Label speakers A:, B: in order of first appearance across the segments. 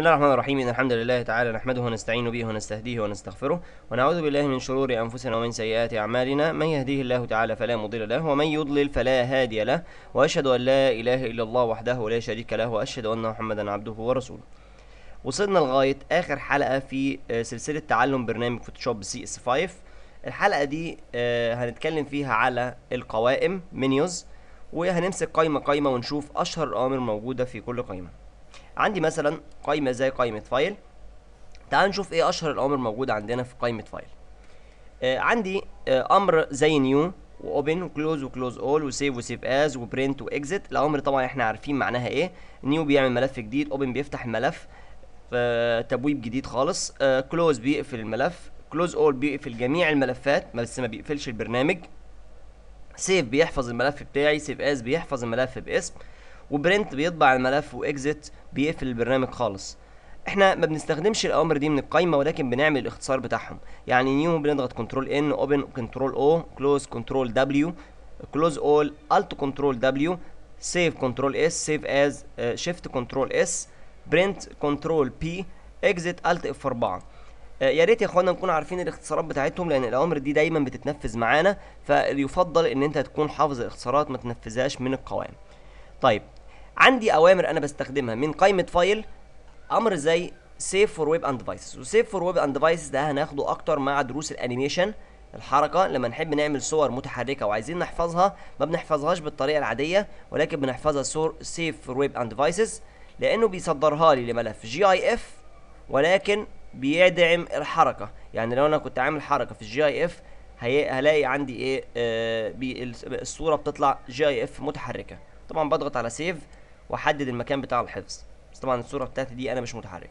A: بسم الله الرحمن الرحيم إن الحمد لله تعالى نحمده ونستعين به ونستهديه ونستغفره ونعوذ بالله من شرور أنفسنا ومن سيئات أعمالنا من يهديه الله تعالى فلا مضل له ومن يضلل فلا هادي له وأشهد أن لا إله إلا الله وحده لا شريك له وأشهد أن محمدا عبده ورسوله وصلنا لغاية آخر حلقة في آه، سلسلة تعلم برنامج فوتوشوب سي اس 5 الحلقة دي آه، هنتكلم فيها على القوائم منيوز وهنمسك قايمة قايمة ونشوف أشهر الأوامر موجودة في كل قايمة عندي مثلا قائمه زي قائمه فايل تعال نشوف ايه اشهر الامر موجود عندنا في قائمه فايل آه عندي آه امر زي نيو واوبن وكلوز وكلوز اول وسيف وسيف از وبرنت واكزت الامر طبعا احنا عارفين معناها ايه نيو بيعمل ملف جديد اوبن بيفتح الملف آه تبويب جديد خالص آه كلوز بيقفل الملف كلوز اول بيقفل جميع الملفات بس ما بيقفلش البرنامج سيف بيحفظ الملف بتاعي سيف از بيحفظ الملف باسم وبرنت بيطبع الملف واكزت بيقفل البرنامج خالص احنا ما بنستخدمش الاوامر دي من القايمه ولكن بنعمل الاختصار بتاعهم يعني نيو بنضغط كنترول ان اوبن كنترول او كلوز كنترول دبليو كلوز اول الت كنترول دبليو سيف كنترول اس سيف از آه، شيفت كنترول اس برنت كنترول بي اكزيت الت اف 4 آه، يا ريت يا اخوانا نكون عارفين الاختصارات بتاعتهم لان الاوامر دي دايما بتتنفذ معانا فيفضل ان انت تكون حافظ الاختصارات ما تنفذهاش من القوائم طيب عندي اوامر انا بستخدمها من قائمه فايل امر زي سيف فور ويب اند ديفايسز وسيف فور ويب اند ديفايسز ده هناخده اكتر مع دروس الانيميشن الحركه لما نحب نعمل صور متحركه وعايزين نحفظها ما بنحفظهاش بالطريقه العاديه ولكن بنحفظها صور سيف فور ويب اند ديفايسز لانه بيصدرها لي لملف جي اي اف ولكن بيدعم الحركه يعني لو انا كنت عامل حركه في الجي اي اف هلاقي عندي ايه آه الصوره بتطلع جي اي اف متحركه طبعا بضغط على سيف واحدد المكان بتاع الحفظ بس طبعا الصوره بتاعتي دي انا مش متحرك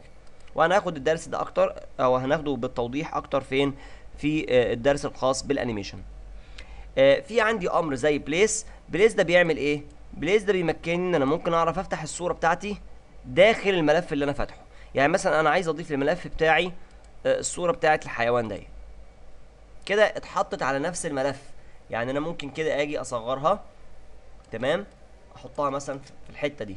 A: وهناخد الدرس ده اكتر او هناخده بالتوضيح اكتر فين في آه، الدرس الخاص بالانيميشن آه، في عندي امر زي بليس بليس ده بيعمل ايه بليس ده بيمكنني ان انا ممكن اعرف افتح الصوره بتاعتي داخل الملف اللي انا فاتحه يعني مثلا انا عايز اضيف للملف بتاعي آه، الصوره بتاعت الحيوان ده كده اتحطت على نفس الملف يعني انا ممكن كده اجي اصغرها تمام احطها مثلا في الحته دي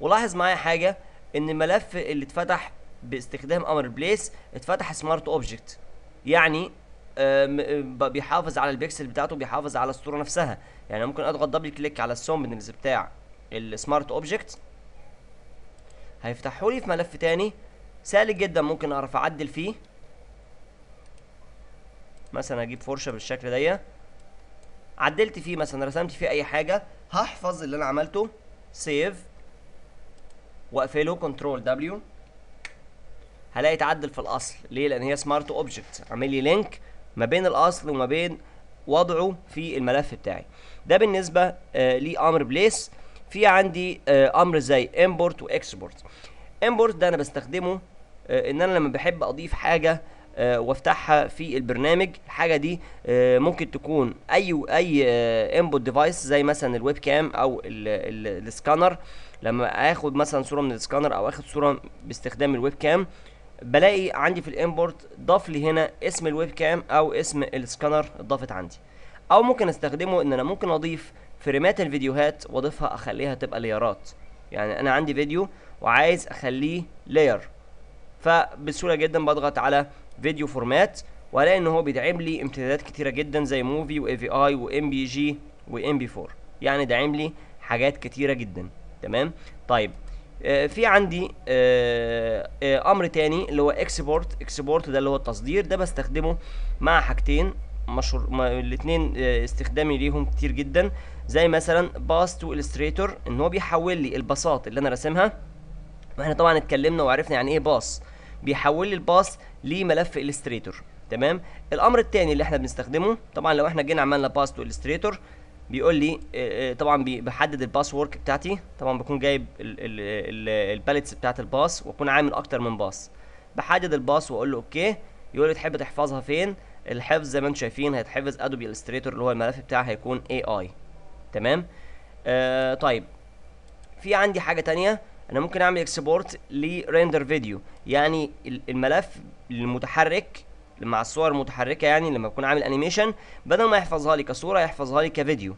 A: ولاحظ معايا حاجه ان الملف اللي اتفتح باستخدام امر بليس اتفتح سمارت اوبجكت يعني آه، آه، بيحافظ على البيكسل بتاعته بيحافظ على الصوره نفسها يعني ممكن اضغط دبل كليك على السومبنز بتاع السمارت اوبجكت هيفتحه لي في ملف تاني سهل جدا ممكن اعرف اعدل فيه مثلا اجيب فرشه بالشكل ده عدلت فيه مثلا رسمت فيه اي حاجه هحفظ اللي انا عملته سيف واقفله كنترول دبليو هلاقي اتعدل في الاصل ليه لان هي سمارت اوبجكت عامل لي لينك ما بين الاصل وما بين وضعه في الملف بتاعي ده بالنسبه آه، لامر بليس في عندي آه، امر زي امبورت واكسبورت امبورت ده انا بستخدمه آه، ان انا لما بحب اضيف حاجه آه، وافتحها في البرنامج الحاجه دي آه، ممكن تكون اي اي انبوت آه، ديفايس زي مثلا الويب كام او السكانر لما اخد مثلا صوره من السكانر او اخد صوره باستخدام الويب كام بلاقي عندي في الامبورت ضاف لي هنا اسم الويب كام او اسم السكانر اتضافت عندي او ممكن استخدمه ان انا ممكن اضيف فريمات الفيديوهات واضيفها اخليها تبقى ليرات يعني انا عندي فيديو وعايز اخليه لير فبسهوله جدا بضغط على فيديو فورمات ولا ان هو بيدعم لي امتدادات كتيره جدا زي موفي واي في اي وام بي جي وام بي 4 يعني داعم لي حاجات كتيره جدا تمام طيب آه، في عندي آه، آه، امر تاني اللي هو اكسبورت اكسبورت ده اللي هو التصدير ده بستخدمه مع حاجتين مشهور الاثنين استخدامي ليهم كتير جدا زي مثلا باس تو الستريتور ان هو بيحول لي الباصات اللي انا راسمها واحنا طبعا اتكلمنا وعرفنا يعني ايه باص بيحول لي الباص لملف الستريتور تمام الامر الثاني اللي احنا بنستخدمه طبعا لو احنا جينا عملنا باس تو الستريتور بيقول لي آه، آه، طبعا بحدد الباسورك بتاعتي طبعا بكون جايب الباليتس بتاعت الباص واكون عامل اكتر من باص بحدد الباص واقول له اوكي يقول لي تحب تحفظها فين الحفظ زي ما انتم شايفين هيتحفظ ادوبي الستريتور اللي هو الملف بتاعها هيكون اي اي تمام آه طيب في عندي حاجه تانية انا ممكن اعمل اكسبورت لريندر فيديو يعني الملف المتحرك مع الصور المتحركه يعني لما اكون عامل انيميشن بدل ما يحفظها لي كصوره يحفظها لي كفيديو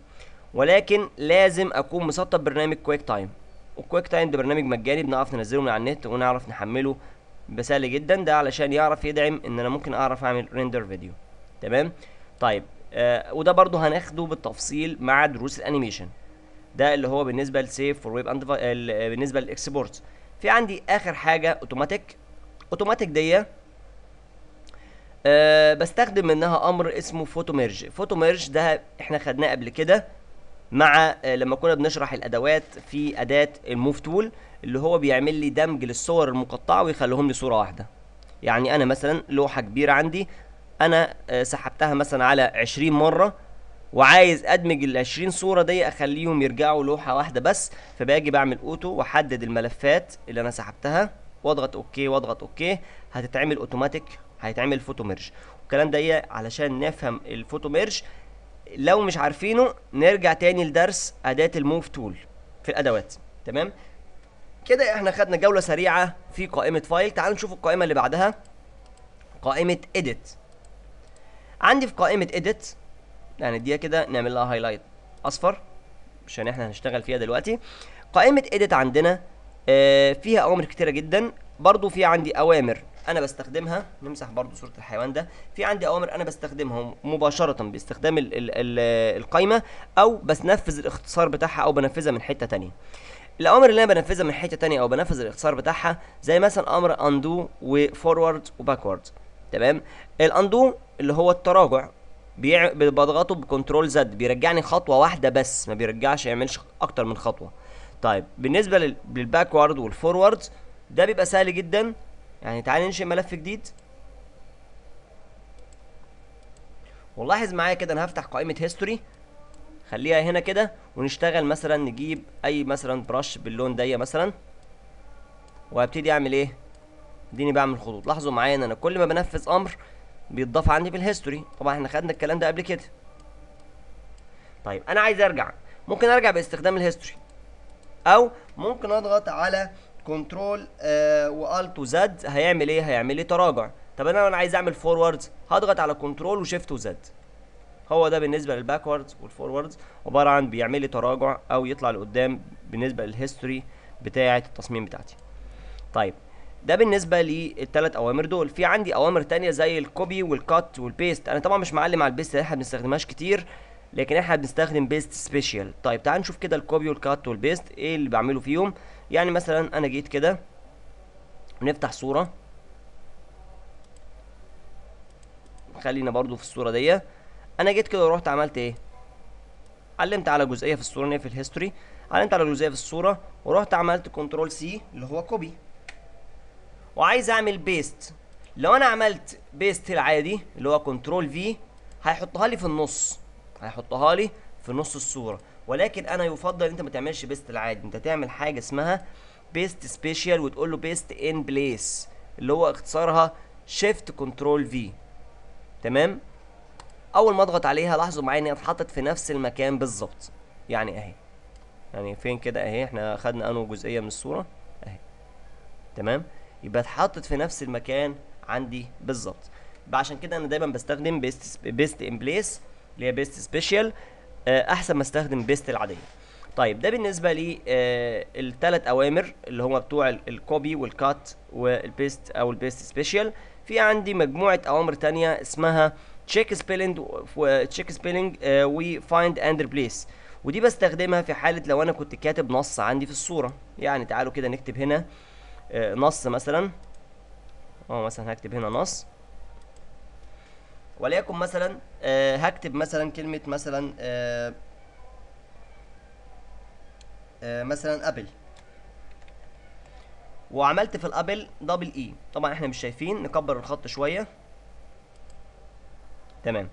A: ولكن لازم اكون مسطب برنامج كويك تايم والكويك تايم ده برنامج مجاني بنعرف ننزله من على النت ونعرف نحمله بسهل جدا ده علشان يعرف يدعم ان انا ممكن اعرف اعمل ريندر فيديو تمام طيب آه وده برضو هناخده بالتفصيل مع دروس الانيميشن ده اللي هو بالنسبه لسيف فور ويب اند بالنسبه للاكسبورت في عندي اخر حاجه اوتوماتيك اوتوماتيك دي أه بستخدم منها امر اسمه فوتو ميرج فوتو ميرج ده احنا خدناه قبل كده مع أه لما كنا بنشرح الادوات في اداه الموف تول اللي هو بيعمل لي دمج للصور المقطعه ويخليهم لي صوره واحده يعني انا مثلا لوحه كبيره عندي انا أه سحبتها مثلا على 20 مره وعايز ادمج ال 20 صوره دي اخليهم يرجعوا لوحه واحده بس فباجي بعمل اوتو واحدد الملفات اللي انا سحبتها واضغط اوكي واضغط اوكي هتتعمل اوتوماتيك هيتعمل فوتو ميرج والكلام ده ايه علشان نفهم الفوتو ميرج لو مش عارفينه نرجع تاني لدرس اداه الموف تول في الادوات تمام كده احنا خدنا جوله سريعه في قائمه فايل تعالوا نشوف القائمه اللي بعدها قائمه اديت عندي في قائمه اديت يعني هنديها كده نعمل لها هايلايت اصفر عشان احنا هنشتغل فيها دلوقتي قائمه اديت عندنا آه فيها اوامر كتيره جدا برضو في عندي اوامر انا بستخدمها نمسح برضو صوره الحيوان ده في عندي اوامر انا بستخدمها مباشره باستخدام الـ الـ الـ القايمه او بنفذ الاختصار بتاعها او بنفذها من حته تانية الاوامر اللي انا بنفذها من حته تانية او بنفذ الاختصار بتاعها زي مثلا امر اندو وفورورد وباكورد تمام الاندو اللي هو التراجع بيع... بضغطه بكنترول زد بيرجعني خطوه واحده بس ما بيرجعش يعملش اكتر من خطوه طيب بالنسبه للباكورد والفورورد ده بيبقى سهل جدا يعني تعالى ننشئ ملف جديد ولاحظ معايا كده انا هفتح قائمه هيستوري خليها هنا كده ونشتغل مثلا نجيب اي مثلا برش باللون ده مثلا وهبتدي اعمل ايه اديني بعمل خطوط لاحظوا معايا ان انا كل ما بنفذ امر بيتضاف عندي في الهيستوري طبعا احنا خدنا الكلام ده قبل كده طيب انا عايز ارجع ممكن ارجع باستخدام الهيستوري او ممكن اضغط على كنترول والت وزد هيعمل ايه هيعمل لي تراجع طب انا لو انا عايز اعمل فوروردز هضغط على كنترول وشيفت وزد هو ده بالنسبه للباكوردز والفوروردز عباره عن بيعمل لي تراجع او يطلع لقدام بالنسبه للهيستوري بتاعه التصميم بتاعتي طيب ده بالنسبه للثلاث اوامر دول في عندي اوامر تانية زي الكوبي والكات والبيست انا طبعا مش معلم على البيست احنا بنستخدمهاش كتير لكن احنا بنستخدم بيست سبيشال طيب تعال نشوف كده الكوبي والكات والبيست ايه اللي بعمله فيهم يعني مثلا انا جيت كده نفتح صوره خلينا برضو في الصوره دي انا جيت كده ورحت عملت ايه علمت على جزئيه في الصوره نقفل الهيستوري علمت على جزئيه في الصوره ورحت عملت كنترول سي اللي هو كوبي وعايز اعمل بيست لو انا عملت بيست العادي اللي هو كنترول في هيحطها لي في النص هيحطها لي في نص الصوره ولكن انا يفضل انت ما تعملش بيست العادي انت تعمل حاجه اسمها بيست سبيشال وتقول له بيست ان بليس اللي هو اختصارها شيفت كنترول في تمام اول ما اضغط عليها لاحظوا معايا ان هي اتحطت في نفس المكان بالظبط يعني اهي يعني فين كده اهي احنا خدنا انو جزئيه من الصوره اهي تمام يبقى اتحطت في نفس المكان عندي بالظبط عشان كده انا دايما بستخدم بيست بيست ان بليس اللي هي بيست سبيشال آه، احسن ما استخدم بيست العاديه طيب ده بالنسبه لي آه الثلاث اوامر اللي هما بتوع الكوبي والكات والبيست او البيست سبيشال في عندي مجموعه اوامر تانية اسمها تشيك سبيلنج تشيك سبيلنج وفايند اند ريبليس ودي بستخدمها في حاله لو انا كنت كاتب نص عندي في الصوره يعني تعالوا كده نكتب هنا آه، نص مثلا اه مثلا هكتب هنا نص وليكن مثلا آه، هكتب مثلا كلمة مثلا آه، مثلا ابل وعملت في الابل دبل اي e. طبعا احنا مش شايفين نكبر الخط شوية تمام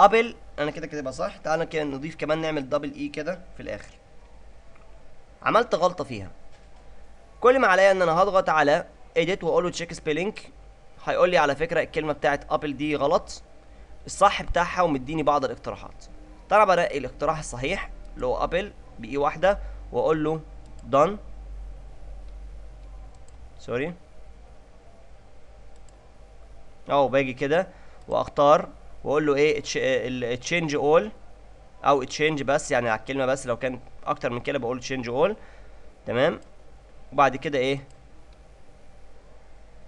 A: ابل انا كده كاتبها صح تعالى كده نضيف كمان نعمل دبل اي e كده في الاخر عملت غلطة فيها كل ما عليا ان انا هضغط على ايديت واقول له تشيك سبيلينج هيقول لي على فكره الكلمه بتاعت ابل دي غلط الصح بتاعها ومديني بعض الاقتراحات طبعا برقي الاقتراح الصحيح اللي هو ابل باي واحده واقول له done سوري اهو باجي كده واختار واقول له ايه تشينج اول او تشينج بس يعني على الكلمه بس لو كان اكتر من كده بقول تشينج اول تمام وبعد كده ايه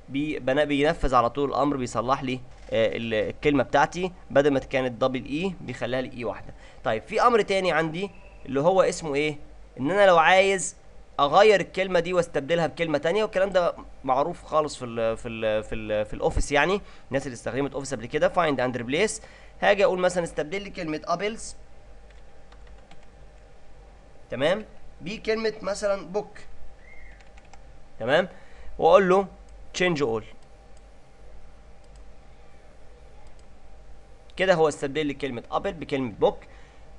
A: بي بينفذ على طول الامر بيصلح لي آه الكلمه بتاعتي بدل ما كانت دبل اي e، بيخليها لي اي e واحده طيب في امر تاني عندي اللي هو اسمه ايه ان انا لو عايز اغير الكلمه دي واستبدلها بكلمه تانية والكلام ده معروف خالص في الـ في الـ في الـ في الاوفيس يعني الناس اللي استخدمت اوفيس قبل كده فايند اند ريبليس هاجي اقول مثلا استبدل لي كلمه ابلز تمام بكلمه مثلا بوك تمام واقول له تشينج اول كده هو استبدل لي كلمه ابل بكلمه بوك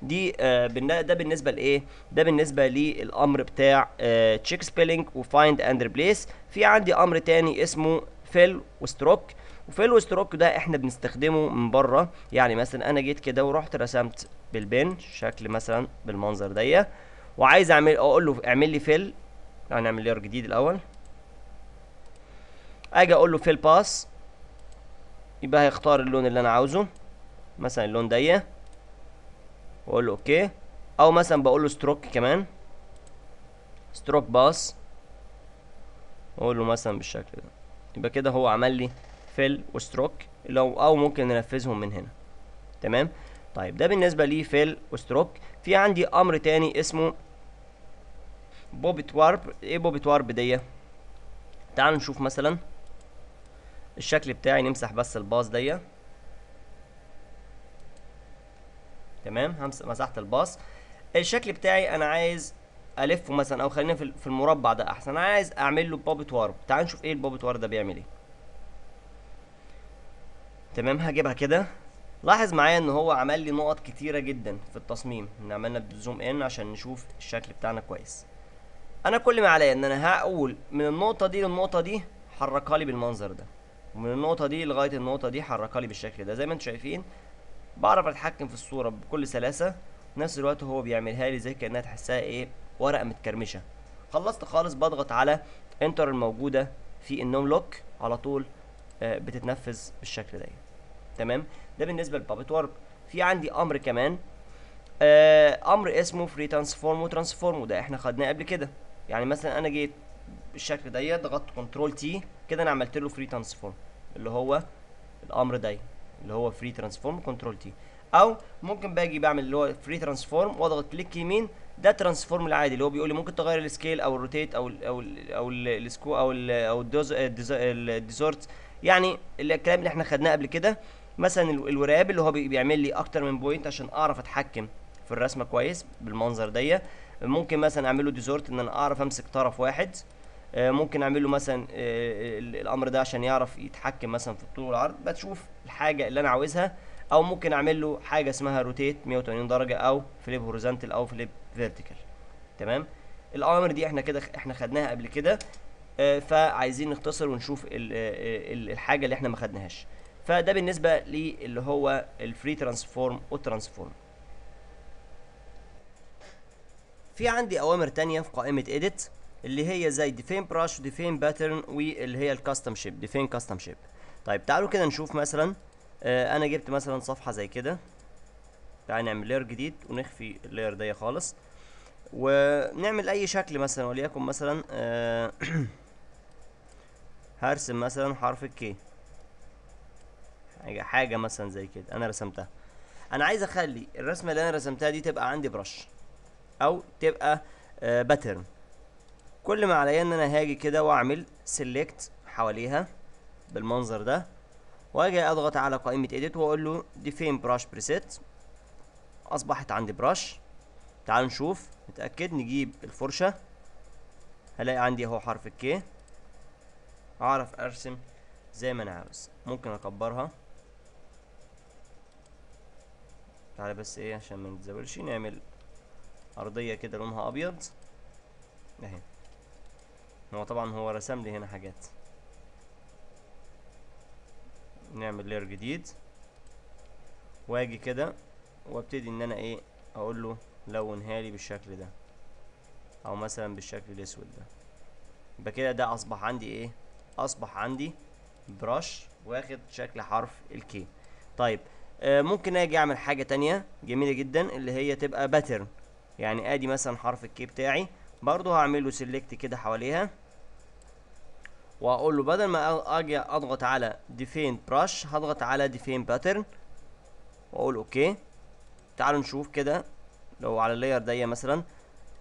A: دي آه ده بالنسبه لايه ده بالنسبه للامر بتاع آه تشيك سبيلنج وفايند اند ريبليس في عندي امر تاني اسمه فيل وستروك وفيل وستروك ده احنا بنستخدمه من بره يعني مثلا انا جيت كده ورحت رسمت بالبن شكل مثلا بالمنظر ديه وعايز اعمل اقول له اعمل لي فيل تعال نعمل لير جديد الاول اجي اقول له فيل باس يبقى هيختار اللون اللي انا عاوزه مثلا اللون ده واقول إيه. له اوكي او مثلا بقول له ستروك كمان ستروك باس واقول له مثلا بالشكل ده يبقى كده هو عمل لي فيل وستروك لو او ممكن ننفذهم من هنا تمام طيب ده بالنسبه لي فيل وستروك في عندي امر تاني اسمه بوبت وارب ايه بوبت وارب دي تعالوا نشوف مثلا الشكل بتاعي نمسح بس الباص دي تمام مسحت الباص الشكل بتاعي انا عايز الفه مثلا او خلينا في المربع ده احسن انا عايز اعمل له بوبت وارب تعال نشوف ايه البوبت وارب ده بيعمل ايه تمام هجيبها كده لاحظ معايا ان هو عمل لي نقط كتيره جدا في التصميم إن عملنا زوم ان عشان نشوف الشكل بتاعنا كويس انا كل ما عليا ان انا هقول من النقطه دي للنقطه دي حركها لي بالمنظر ده ومن النقطه دي لغايه النقطه دي حركها لي بالشكل ده زي ما انتم شايفين بعرف اتحكم في الصوره بكل سلاسه نفس الوقت هو بيعملها لي زي كانها تحسها ايه ورقه متكرمشه خلصت خالص بضغط على انتر الموجوده في النوم لوك على طول آه، بتتنفذ بالشكل ده تمام ده بالنسبه للبابيت وورب في عندي امر كمان آه، امر اسمه فري ترانسفورم وترانسفورم وده احنا خدناه قبل كده يعني مثلا انا جيت بالشكل ديت ضغطت كنترول تي كده انا عملت له فري ترانسفورم اللي هو الامر ده اللي هو فري ترانسفورم كنترول تي او ممكن باجي بعمل اللي هو فري ترانسفورم واضغط كليك يمين ده ترانسفورم العادي اللي هو بيقول لي ممكن تغير السكيل او الروتيت او ال او ال او السكو او ال او الديزورت يعني الكلام اللي احنا خدناه قبل كده مثلا الوراب اللي هو بيعمل لي اكتر من بوينت عشان اعرف اتحكم في الرسمه كويس بالمنظر ديه ممكن مثلا اعمل له ديزورت ان انا اعرف امسك طرف واحد آه، ممكن اعمل له مثلا آه، الامر ده عشان يعرف يتحكم مثلا في الطول والعرض بتشوف الحاجه اللي انا عاوزها او ممكن اعمل له حاجه اسمها روتيت 180 درجه او فليب هوريزونتال او فليب فيرتيكال تمام الاوامر دي احنا كده احنا خدناها قبل كده آه، فعايزين نختصر ونشوف الحاجه اللي احنا ما خدناهاش فده بالنسبه للي هو الفري ترانسفورم والترانسفورم في عندي اوامر تانية في قائمة edit اللي هي زي ديفين براش وديفين باترن واللي هي الكاستم شيب ديفين كاستم شيب طيب تعالوا كده نشوف مثلا آه انا جبت مثلا صفحة زي كده تعالى نعمل لير جديد ونخفي اللير دي خالص ونعمل اي شكل مثلا وليكن مثلا آه هرسم مثلا حرف الكي حاجة مثلا زي كده انا رسمتها انا عايز اخلي الرسمة اللي انا رسمتها دي تبقى عندي برش او تبقى آه، باترن كل ما عليا ان انا هاجي كده واعمل سيلكت حواليها بالمنظر ده واجي اضغط على قائمه ايديت واقول له ديفين براش بريسيت اصبحت عندي براش تعال نشوف نتاكد نجيب الفرشه هلاقي عندي اهو حرف الكي اعرف ارسم زي ما انا عاوز ممكن اكبرها تعالى بس ايه عشان ما نتزاولش نعمل ارضيه كده لونها ابيض اهي هو طبعا هو رسم لي هنا حاجات نعمل لير جديد واجي كده وابتدي ان انا ايه اقول له لون هالي بالشكل ده او مثلا بالشكل الاسود ده يبقى كده ده اصبح عندي ايه اصبح عندي برش واخد شكل حرف الكي طيب آه ممكن اجي اعمل حاجه تانية جميله جدا اللي هي تبقى باترن يعني ادي مثلا حرف الكي بتاعي برضو هعمل له سيلكت كده حواليها واقول له بدل ما اجي اضغط على ديفين براش هضغط على ديفين باترن واقول اوكي تعالوا نشوف كده لو على اللاير دي مثلا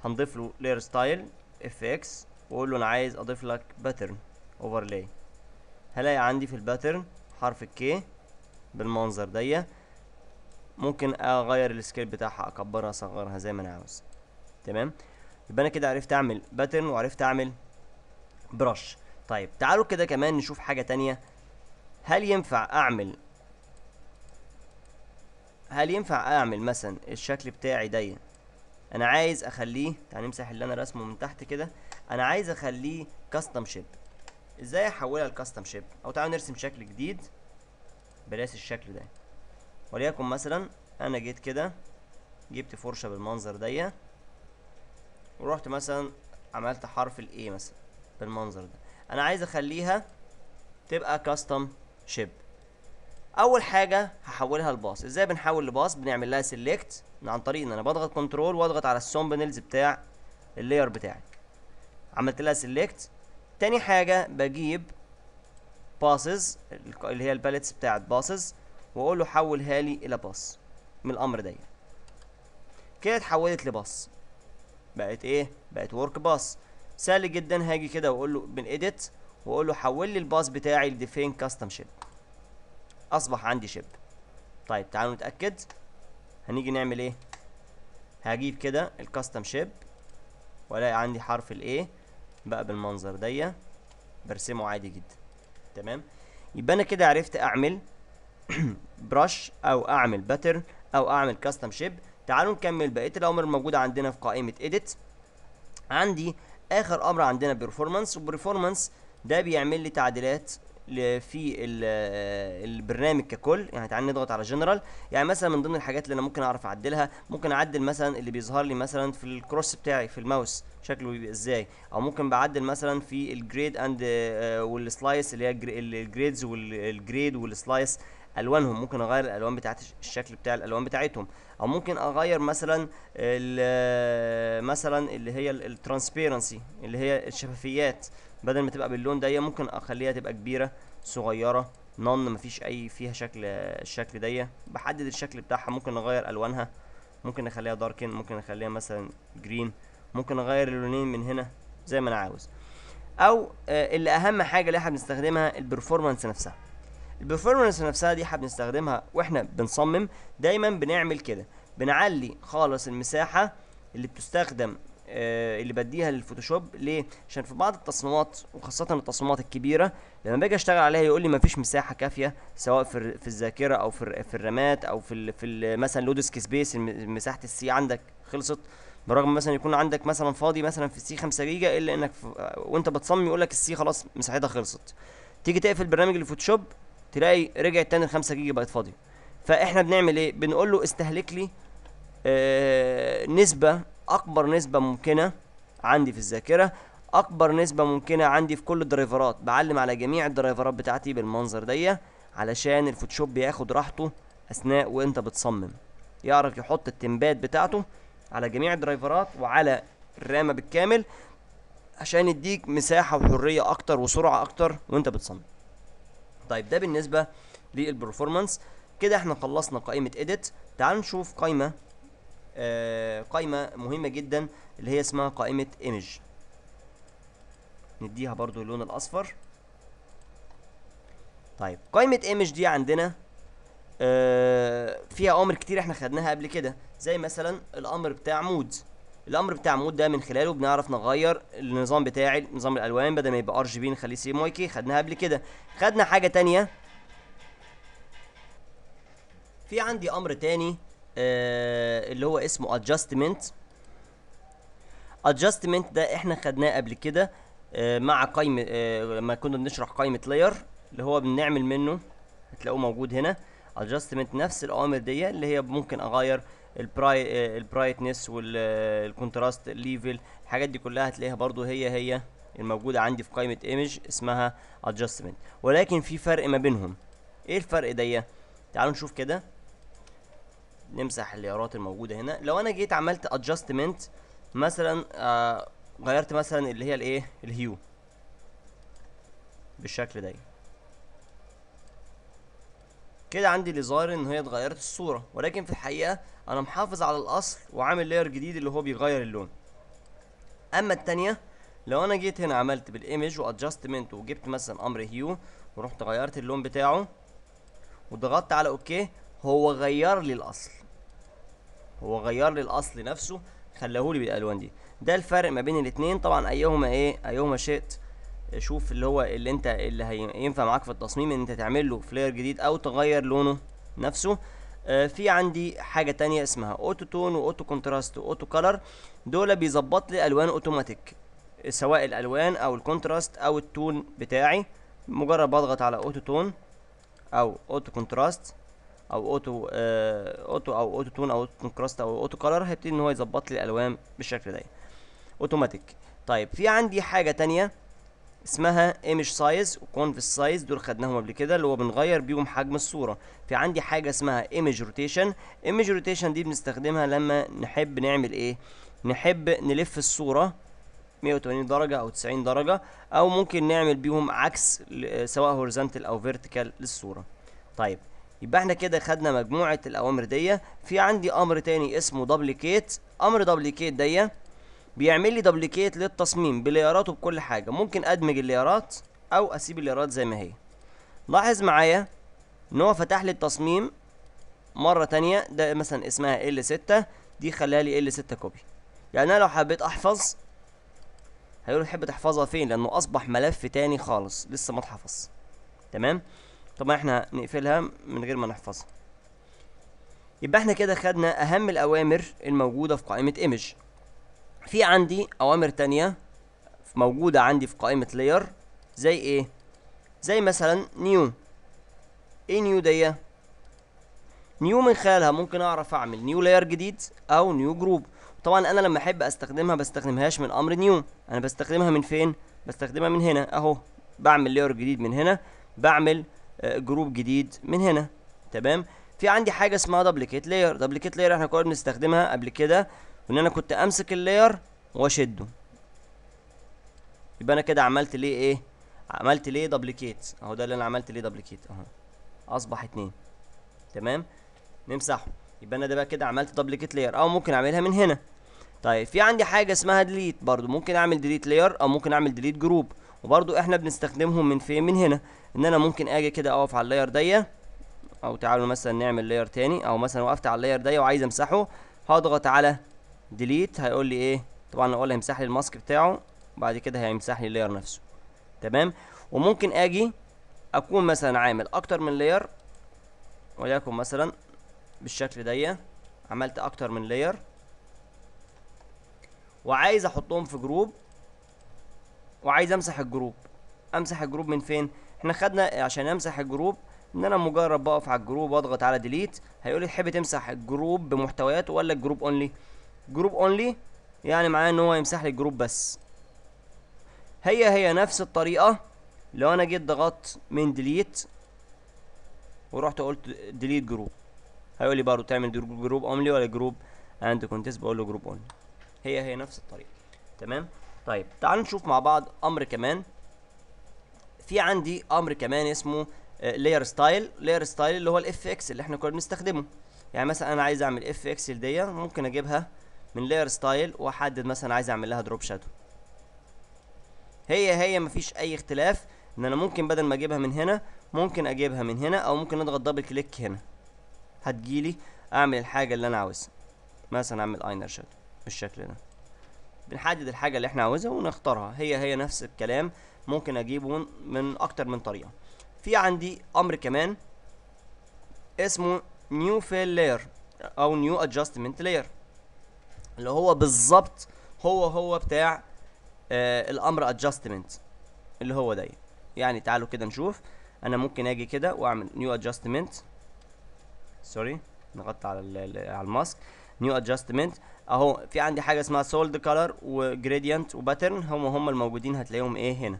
A: هنضيف له لاير ستايل اف اكس واقول له انا عايز اضيف لك باترن اوفرلاي هلاقي عندي في الباترن حرف الكي بالمنظر ديه ممكن اغير السكيل بتاعها اكبرها اصغرها زي ما انا عاوز تمام يبقى انا كده عرفت اعمل باترن وعرفت اعمل برش طيب تعالوا كده كمان نشوف حاجه تانية هل ينفع اعمل هل ينفع اعمل مثلا الشكل بتاعي ده انا عايز اخليه تعال نمسح اللي انا رسمه من تحت كده انا عايز اخليه كاستم شيب ازاي احولها لكاستم شيب او تعالوا نرسم شكل جديد بلاش الشكل ده وليكن مثلا انا جيت كده جبت فرشة بالمنظر دي ورحت مثلا عملت حرف A مثلا بالمنظر ده انا عايز اخليها تبقى كاستم شيب اول حاجه هحولها لباص ازاي بنحول لباص بنعمل لها سيلكت عن طريق ان انا بضغط كنترول واضغط على السون بتاع اللاير بتاعي عملت لها سيلكت تاني حاجه بجيب باسز اللي هي الباليتس بتاعت باسز واقول له حولها لي الى باص من الامر ده يعني. كده اتحولت لباص بقت ايه بقت ورك باص سهل جدا هاجي كده واقول له بن اديت واقول له حول لي الباص بتاعي لديفين كاستم شيب اصبح عندي شيب طيب تعالوا نتاكد هنيجي نعمل ايه هجيب كده الكاستم شيب والاقي عندي حرف الايه بقى بالمنظر ديه برسمه عادي جدا تمام يبقى انا كده عرفت اعمل برش او اعمل باترن او اعمل كاستم شيب تعالوا نكمل بقيه الامر الموجوده عندنا في قائمه اديت عندي اخر امر عندنا بيرفورمانس وبرفورمانس ده بيعمل لي تعديلات في البرنامج ككل يعني تعال نضغط على جنرال يعني مثلا من ضمن الحاجات اللي انا ممكن اعرف اعدلها ممكن اعدل مثلا اللي بيظهر لي مثلا في الكروس بتاعي في الماوس شكله بيبقى ازاي او ممكن بعدل مثلا في الجريد اند والسلايس اللي هي الجريدز والجريد والسلايس الوانهم ممكن اغير الالوان بتاعت الشكل بتاع الالوان بتاعتهم او ممكن اغير مثلا مثلا اللي هي الترانسبيرنسي اللي هي الشفافيات بدل ما تبقى باللون ده ممكن اخليها تبقى كبيره صغيره نون مفيش اي فيها شكل الشكل ده بحدد الشكل بتاعها ممكن اغير الوانها ممكن اخليها داركن ممكن اخليها مثلا جرين ممكن اغير اللونين من هنا زي ما انا عاوز او آه، اللي اهم حاجه اللي احنا بنستخدمها البرفورمانس نفسها البرفورمانس نفسها دي احنا بنستخدمها واحنا بنصمم دايما بنعمل كده بنعلي خالص المساحه اللي بتستخدم آه، اللي بديها للفوتوشوب ليه عشان في بعض التصميمات وخاصه التصميمات الكبيره لما باجي اشتغل عليها يقول لي مفيش مساحه كافيه سواء في في الذاكره او في في الرامات او في في مثلا لودسك سبيس مساحه السي عندك خلصت برغم مثلا يكون عندك مثلا فاضي مثلا في السي 5 جيجا الا انك وانت بتصمم يقول لك السي خلاص مساحتها خلصت تيجي تقفل برنامج الفوتوشوب تلاقي رجعت تاني ال 5 جيجا بقت فاضيه فاحنا بنعمل ايه بنقول له استهلك لي آه نسبه اكبر نسبه ممكنه عندي في الذاكره اكبر نسبه ممكنه عندي في كل الدرايفرات بعلم على جميع الدرايفرات بتاعتي بالمنظر دي علشان الفوتوشوب بياخد راحته اثناء وانت بتصمم يعرف يحط التمبات بتاعته على جميع الدرايفرات وعلى الرامه بالكامل عشان يديك مساحه وحريه اكتر وسرعه اكتر وانت بتصمم طيب ده بالنسبه للبرفورمانس كده احنا خلصنا قائمه اديت تعال نشوف قائمه آه قائمه مهمه جدا اللي هي اسمها قائمه ايمج نديها برضو اللون الاصفر طيب قائمه ايمج دي عندنا آه فيها امر كتير احنا خدناها قبل كده زي مثلا الامر بتاع مود الامر بتاع مود ده من خلاله بنعرف نغير النظام بتاعي نظام الالوان بدل ما يبقى ار جي بي نخليه سي ام واي كي خدناها قبل كده خدنا حاجه تانية في عندي امر تاني آه اللي هو اسمه ادجستمنت ادجستمنت ده احنا خدناه قبل كده آه مع قائمه آه لما كنا بنشرح قائمه لاير اللي هو بنعمل منه هتلاقوه موجود هنا ادجستمنت نفس الاوامر دي اللي هي ممكن اغير البراي البرايتنس والكونتراست ليفل الحاجات دي كلها هتلاقيها برضو هي هي الموجودة عندي في قائمة ايمج اسمها ادجستمنت ولكن في فرق ما بينهم ايه الفرق يا تعالوا نشوف كده نمسح الليارات الموجودة هنا لو انا جيت عملت ادجستمنت مثلا آه غيرت مثلا اللي هي الايه الهيو بالشكل ده كده عندي اللي ظاهر ان هي اتغيرت الصورة ولكن في الحقيقة انا محافظ على الاصل وعامل لاير جديد اللي هو بيغير اللون اما التانية لو انا جيت هنا عملت بالايمج وادجستمنت وجبت مثلا امر هيو ورحت غيرت اللون بتاعه وضغطت على اوكي هو غير لي الاصل هو غير لي الاصل نفسه خلاهولي بالالوان دي ده الفرق ما بين الاتنين طبعا ايهما ايه ايهما شئت شوف اللي هو اللي انت اللي هينفع معاك في التصميم ان انت تعمل له فلير جديد او تغير لونه نفسه آه، في عندي حاجه تانية اسمها اوتو تون واوتو كونتراست واوتو كلر دول بيظبط لي الوان اوتوماتيك سواء الالوان او الكونتراست او التون بتاعي مجرد بضغط على اوتو تون او اوتو كونتراست او اوتو آه اوتو او اوتو تون او اوتو كونتراست او اوتو كلر هيبتدي ان هو يظبط لي الالوان بالشكل ده اوتوماتيك طيب في عندي حاجه تانية اسمها ايمج سايز و سايز دول خدناهم قبل كده اللي هو بنغير بيهم حجم الصوره في عندي حاجه اسمها ايمج روتيشن ايمج روتيشن دي بنستخدمها لما نحب نعمل ايه نحب نلف الصوره 180 درجة أو 90 درجة أو ممكن نعمل بيهم عكس سواء هوريزونتال أو فيرتيكال للصورة. طيب يبقى احنا كده خدنا مجموعة الأوامر دي في عندي أمر تاني اسمه دبليكيت أمر دبليكيت دي بيعمل لي دبليكيت للتصميم بلياراته بكل حاجه ممكن ادمج الليارات او اسيب الليارات زي ما هي لاحظ معايا ان هو فتح لي التصميم مره تانية ده مثلا اسمها ال 6 دي خليها لي ال 6 كوبي يعني انا لو حبيت احفظ هيقول تحب تحفظها فين لانه اصبح ملف تاني خالص لسه ما اتحفظ تمام طبعا احنا نقفلها من غير ما نحفظها يبقى احنا كده خدنا اهم الاوامر الموجوده في قائمه ايمج في عندي اوامر تانية موجودة عندي في قائمة layer زي ايه زي مثلا نيو ايه نيو دي نيو من خلالها ممكن اعرف اعمل نيو layer جديد او نيو جروب طبعا انا لما احب استخدمها بستخدمهاش من امر نيو انا بستخدمها من فين بستخدمها من هنا اهو بعمل layer جديد من هنا بعمل جروب آه، جديد من هنا تمام في عندي حاجه اسمها دبليكيت لاير دبليكيت لاير احنا كنا بنستخدمها قبل كده وان انا كنت امسك اللاير واشده يبقى انا كده عملت ليه ايه عملت ليه دبليكيت اهو ده اللي انا عملت ليه دبليكيت اهو اصبح اتنين تمام نمسحه يبقى انا ده بقى كده عملت دبليكيت لاير او ممكن اعملها من هنا طيب في عندي حاجه اسمها ديليت برضو ممكن اعمل ديليت لاير او ممكن اعمل ديليت جروب وبرضو احنا بنستخدمهم من فين من هنا ان انا ممكن اجي كده اقف على اللاير ديه او تعالوا مثلا نعمل لاير تاني او مثلا وقفت على اللاير ديه وعايز امسحه هضغط على ديليت هيقول لي ايه طبعا اللي هيمسح لي الماسك بتاعه وبعد كده هيمسح لي اللاير نفسه تمام وممكن اجي اكون مثلا عامل اكتر من لاير وليكن مثلا بالشكل ديه عملت اكتر من لاير وعايز احطهم في جروب وعايز امسح الجروب امسح الجروب من فين احنا خدنا عشان امسح الجروب ان انا مجرد بقف على الجروب واضغط على ديليت هيقول لي تحب تمسح الجروب بمحتويات ولا الجروب اونلي جروب اونلي يعني معناه ان هو يمسح لي الجروب بس هي هي نفس الطريقه لو انا جيت ضغطت من ديليت ورحت قلت ديليت جروب هيقول لي برضه تعمل جروب اونلي ولا جروب اند كونتست بقول له جروب اونلي هي هي نفس الطريقه تمام طيب تعالوا نشوف مع بعض امر كمان في عندي امر كمان اسمه لاير ستايل لاير ستايل اللي هو الاف اكس اللي احنا كنا بنستخدمه يعني مثلا انا عايز اعمل اف اكس دي ممكن اجيبها من لاير ستايل واحدد مثلا عايز اعمل لها دروب شادو هي هي مفيش اي اختلاف ان انا ممكن بدل ما اجيبها من هنا ممكن اجيبها من هنا او ممكن اضغط دبل كليك هنا هتجيلي اعمل الحاجه اللي انا عاوزها مثلا اعمل اينر شادو بالشكل ده بنحدد الحاجه اللي احنا عاوزها ونختارها هي هي نفس الكلام ممكن اجيبه من اكتر من طريقه في عندي امر كمان اسمه نيو فيل لاير او نيو ادجستمنت لاير اللي هو بالظبط هو هو بتاع آه الامر ادجستمنت اللي هو ده يعني تعالوا كده نشوف انا ممكن اجي كده واعمل نيو ادجستمنت سوري نغطي على على الماسك نيو ادجستمنت اهو في عندي حاجه اسمها سولد كلر وجريدينت وباترن هم هم الموجودين هتلاقيهم ايه هنا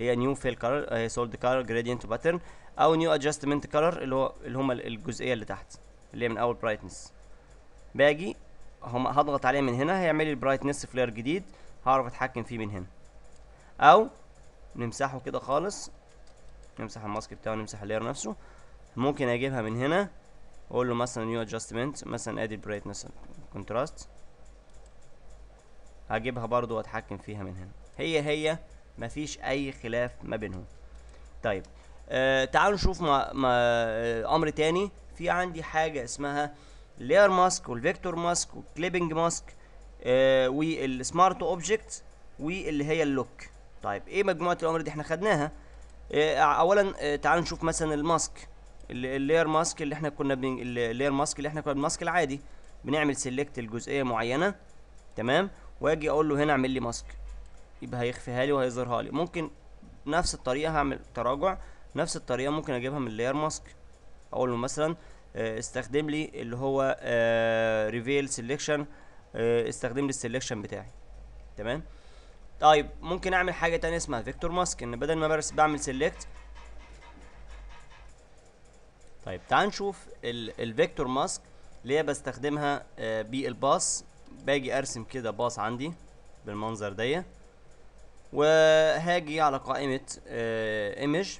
A: اللي هي نيو فيل كلر سولد كلر جريدينت وباترن او نيو ادجستمنت كلر اللي هو اللي هم الجزئيه اللي تحت اللي هي من اول برايتنس باجي هم هضغط عليه من هنا هيعمل لي البرايتنس فلير جديد هعرف اتحكم فيه من هنا او نمسحه كده خالص نمسح الماسك بتاعه نمسح اللير نفسه ممكن اجيبها من هنا اقول له مثلا نيو ادجستمنت مثلا ادي البرايتنس كونتراست هجيبها برضو واتحكم فيها من هنا هي هي مفيش اي خلاف ما بينهم طيب آه تعالوا نشوف ما ما آه امر تاني في عندي حاجه اسمها اللاير ماسك والفيكتور ماسك والكليبنج ماسك والسمارت اوبجكت واللي هي اللوك طيب ايه مجموعه الامر دي احنا خدناها آه اولا آه تعالوا نشوف مثلا الماسك اللير ماسك اللي احنا كنا بن... اللير ماسك اللي احنا كنا بنماسك العادي بنعمل سيلكت لجزئيه معينه تمام واجي اقول له هنا اعمل لي ماسك يبقى هيخفيها لي وهيظهرها لي ممكن نفس الطريقه هعمل تراجع نفس الطريقه ممكن اجيبها من اللير ماسك اقول له مثلا آه، استخدم لي اللي هو ريفيل آه، سيلكشن آه، استخدم لي السيلكشن بتاعي تمام طيب ممكن اعمل حاجه تانية اسمها فيكتور ماسك ان بدل ما برس بعمل سيلكت طيب تعال نشوف الفيكتور ماسك اللي هي بستخدمها بالباص باجي ارسم كده باص عندي بالمنظر ديه وهاجي على قائمه ايمج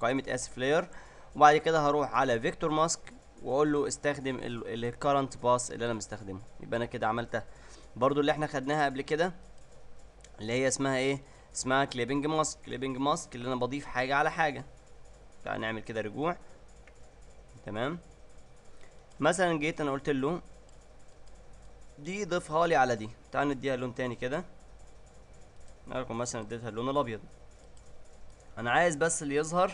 A: قائمه اسف لاير وبعد كده هروح على فيكتور ماسك واقول له استخدم الكرنت باس اللي انا مستخدمه يبقى انا كده عملتها برضو اللي احنا خدناها قبل كده اللي هي اسمها ايه اسمها كليبنج ماسك كليبنج ماسك اللي انا بضيف حاجه على حاجه تعال نعمل كده رجوع تمام مثلا جيت انا قلت له دي ضيفها لي على دي تعال نديها لون تاني كده لكم مثلا اديتها اللون الابيض انا عايز بس اللي يظهر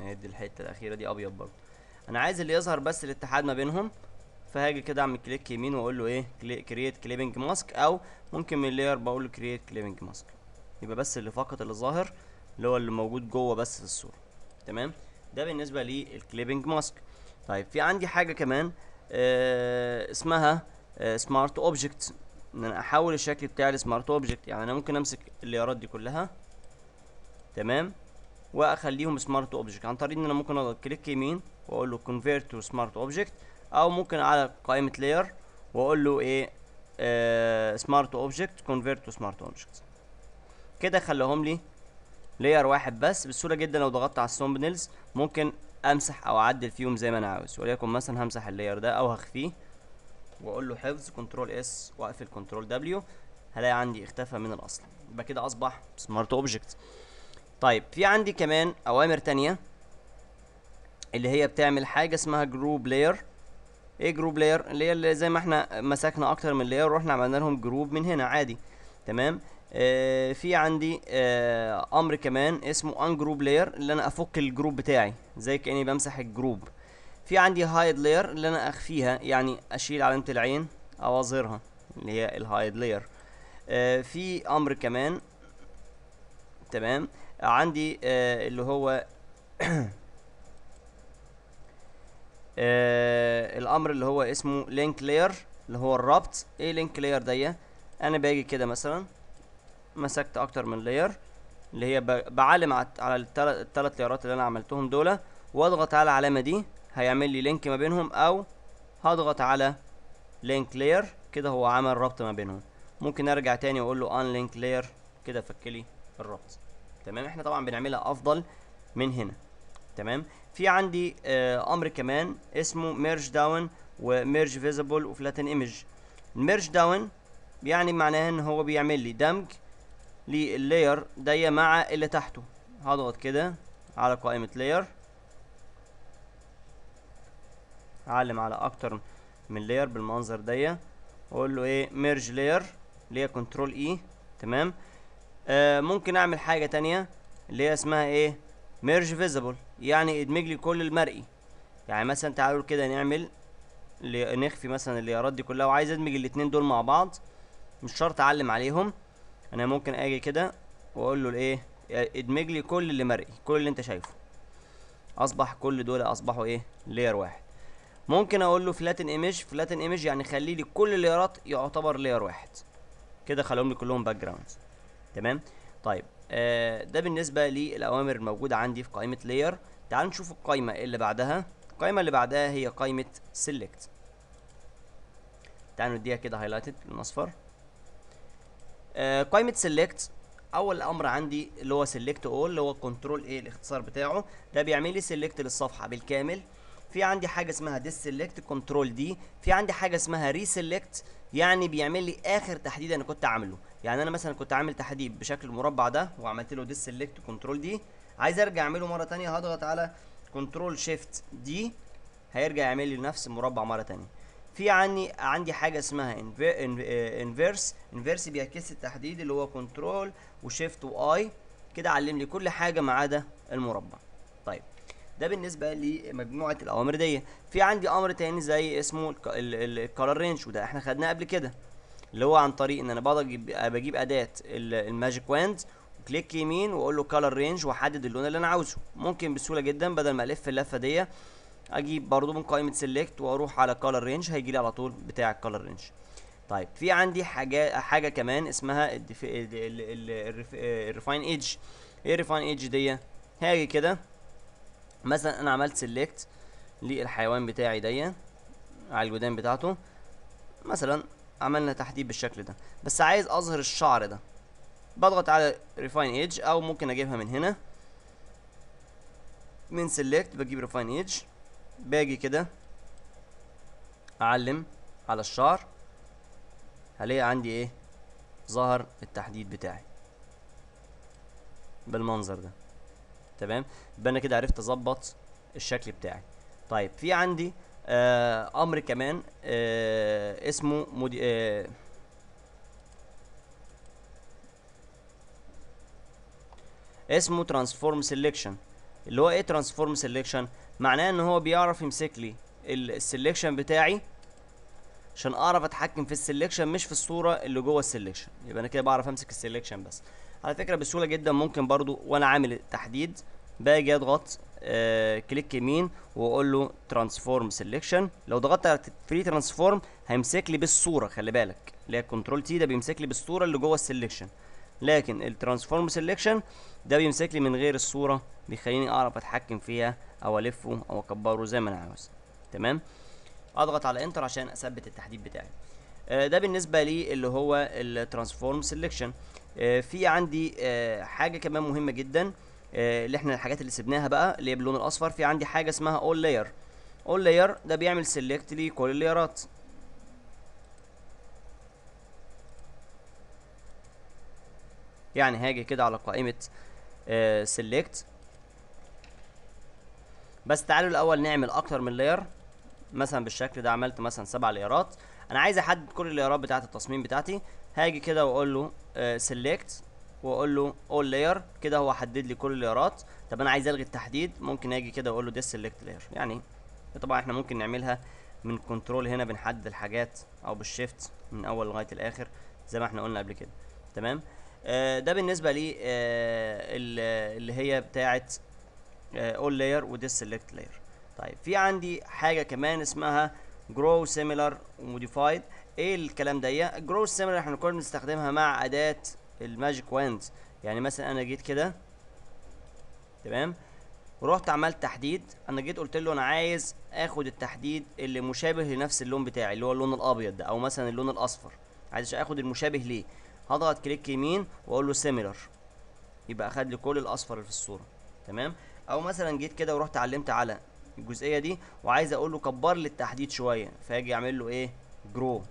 A: ادي الحته الاخيره دي ابيض برضه انا عايز اللي يظهر بس الاتحاد ما بينهم فهاجي كده اعمل كليك يمين واقول له ايه كرييت كليبنج ماسك او ممكن من اللاير بقول له كرييت كليبنج ماسك يبقى بس اللي فقط اللي ظاهر اللي هو اللي موجود جوه بس في الصوره تمام ده بالنسبه للكليبنج ماسك طيب في عندي حاجه كمان آه اسمها سمارت آه، اوبجكت ان انا احول الشكل بتاعي لسمارت اوبجكت يعني انا ممكن امسك الليارات دي كلها تمام واخليهم سمارت اوبجكت عن طريق ان انا ممكن اضغط كليك يمين واقول له كونفيرت تو سمارت اوبجكت او ممكن على قائمه لاير واقول له ايه سمارت اوبجكت كونفيرت تو سمارت اوبجكت كده خلاهم لي لاير واحد بس بسهوله جدا لو ضغطت على الثامبنيلز ممكن امسح او اعدل فيهم زي ما انا عاوز وليكن مثلا همسح اللاير ده او هخفيه واقول له حفظ كنترول اس واقفل كنترول دبليو هلاقي عندي اختفى من الاصل يبقى كده اصبح سمارت اوبجكت طيب في عندي كمان اوامر تانية اللي هي بتعمل حاجة اسمها جروب لاير ايه جروب لاير اللي هي اللي زي ما احنا مسكنا اكتر من لاير ورحنا عملنا لهم جروب من هنا عادي تمام آه في عندي آه امر كمان اسمه ان جروب لاير اللي انا افك الجروب بتاعي زي كاني بمسح الجروب في عندي هايد لاير اللي انا اخفيها يعني اشيل علامه العين او اظهرها اللي هي الهايد لاير آه في امر كمان تمام عندي آه اللي هو آه الامر اللي هو اسمه لينك لاير اللي هو الربط ايه لينك لاير دي انا باجي كده مثلا مسكت اكتر من لاير اللي هي بعلم على الثلاث لايرات اللي انا عملتهم دول واضغط على العلامه دي هيعمل لي لينك ما بينهم او هضغط على لينك لاير كده هو عمل ربط ما بينهم ممكن ارجع تاني واقول له ان لينك لاير كده فكلي الربط تمام احنا طبعا بنعملها افضل من هنا تمام في عندي آه امر كمان اسمه ميرج داون وميرج فيزيبل وفلاتن ايمج الميرج داون يعني معناها ان هو بيعمل لي دمج لللاير دي مع اللي تحته هضغط كده على قائمة لاير اعلم على اكتر من لاير بالمنظر دي واقول له ايه ميرج لاير اللي هي كنترول اي e، تمام آه، ممكن اعمل حاجه تانية اللي هي اسمها ايه ميرج فيزيبل يعني ادمج لي كل المرئي يعني مثلا تعالوا كده نعمل نخفي مثلا الليارات دي كلها وعايز ادمج الاتنين دول مع بعض مش شرط اعلم عليهم انا ممكن اجي كده واقول له الايه ادمج لي كل اللي مرئي كل اللي انت شايفه اصبح كل دول اصبحوا ايه لير واحد ممكن اقول له فلاتن ايمج فلاتن ايمج يعني خلي لي كل الليارات يعتبر لير واحد كده خليهم لي كلهم باك جراوندز تمام طيب آه ده بالنسبه للاوامر الموجوده عندي في قائمه لاير تعالوا نشوف القائمه إيه اللي بعدها القائمه اللي بعدها هي قائمه سيلكت تعالوا نديها كده هايلايتد بالاصفر آه قائمه سيلكت اول امر عندي اللي هو سيلكت اول اللي هو كنترول ايه الاختصار بتاعه ده بيعمل لي سيلكت للصفحه بالكامل في عندي حاجه اسمها سيلكت كنترول دي في عندي حاجه اسمها ريسيلكت يعني بيعمل لي اخر تحديد انا كنت عامله يعني انا مثلا كنت عامل تحديد بشكل المربع ده وعملت له ديس سيلكت كنترول دي عايز ارجع اعمله مره ثانيه هضغط على كنترول شيفت دي هيرجع يعمل لي نفس المربع مره ثانيه في عندي عندي حاجه اسمها انفيرس انفيرس بيعكس التحديد اللي هو كنترول وشيفت واي كده علم لي كل حاجه ما عدا المربع طيب ده بالنسبه لمجموعه الاوامر دي في عندي امر تاني زي اسمه الكالر رينج وده احنا خدناه قبل كده اللي هو عن طريق ان انا بقدر اجيب بجيب اداه الماجيك واند كليك يمين واقول له كلر رينج واحدد اللون اللي انا عاوزه ممكن بسهوله جدا بدل ما الف اللفه دي اجيب برضو من قائمه سيلكت واروح على كلر رينج هيجي لي على طول بتاع الكلر رينج طيب في عندي حاجه حاجه كمان اسمها الريفاين ايدج آه، ايه الريفاين ايدج دي هاجي كده مثلا انا عملت سيلكت للحيوان بتاعي دي على الودان بتاعته مثلا عملنا تحديد بالشكل ده بس عايز اظهر الشعر ده بضغط على ريفاين ايدج او ممكن اجيبها من هنا من سيلكت بجيب ريفاين ايدج باجي كده اعلم على الشعر هلاقي عندي ايه ظهر التحديد بتاعي بالمنظر ده تمام يبقى انا كده عرفت اظبط الشكل بتاعي طيب في عندي آه امر كمان آه اسمه مد... آه اسمه ترانسفورم سيلكشن اللي هو ايه ترانسفورم سيلكشن معناه ان هو بيعرف يمسك لي السيلكشن بتاعي عشان اعرف اتحكم في السيلكشن مش في الصوره اللي جوه السيلكشن يبقى انا كده بعرف امسك السيلكشن بس على فكره بسهوله جدا ممكن برضو وانا عامل التحديد باجي اضغط آه كليك يمين واقول له ترانسفورم سيلكشن لو ضغطت على فري ترانسفورم هيمسك لي بالصوره خلي بالك اللي هي كنترول تي ده بيمسك لي بالصوره اللي جوه السيلكشن لكن الترانسفورم سيلكشن ده بيمسك لي من غير الصوره بيخليني اعرف اتحكم فيها او الفه او اكبره زي ما انا عاوز تمام اضغط على انتر عشان اثبت التحديد بتاعي آه ده بالنسبه لي اللي هو الترانسفورم آه، سيلكشن في عندي آه حاجه كمان مهمه جدا آه، اللي احنا الحاجات اللي سيبناها بقى اللي هي باللون الاصفر في عندي حاجه اسمها اول لاير اول لاير ده بيعمل سيلكت لكل الليرات يعني هاجي كده على قائمه سيلكت آه، بس تعالوا الاول نعمل اكتر من لاير مثلا بالشكل ده عملت مثلا سبع لايرات انا عايز احدد كل اللايرات بتاعه التصميم بتاعتي هاجي كده واقول له سيلكت آه، واقول له اول لاير كده هو حدد لي كل اللايرات طب انا عايز الغي التحديد ممكن اجي كده واقول له ديس سيلكت لاير يعني طبعا احنا ممكن نعملها من كنترول هنا بنحدد الحاجات او بالشيفت من اول لغايه الاخر زي ما احنا قلنا قبل كده تمام آه ده بالنسبه لي آه اللي هي بتاعه اول لاير وديس سيلكت لاير طيب في عندي حاجه كمان اسمها جرو سيميلار وموديفايد ايه الكلام ده جرو سيميلار احنا كنا بنستخدمها مع اداه الماجيك واندز يعني مثلا انا جيت كده تمام ورحت عملت تحديد انا جيت قلت له انا عايز اخد التحديد اللي مشابه لنفس اللون بتاعي اللي هو اللون الابيض ده او مثلا اللون الاصفر عايز اخد المشابه ليه هضغط كليك يمين واقول له سيميلر يبقى اخد لي كل الاصفر في الصوره تمام او مثلا جيت كده ورحت علمت على الجزئيه دي وعايز اقول له كبر لي التحديد شويه فاجي اعمل له ايه جرو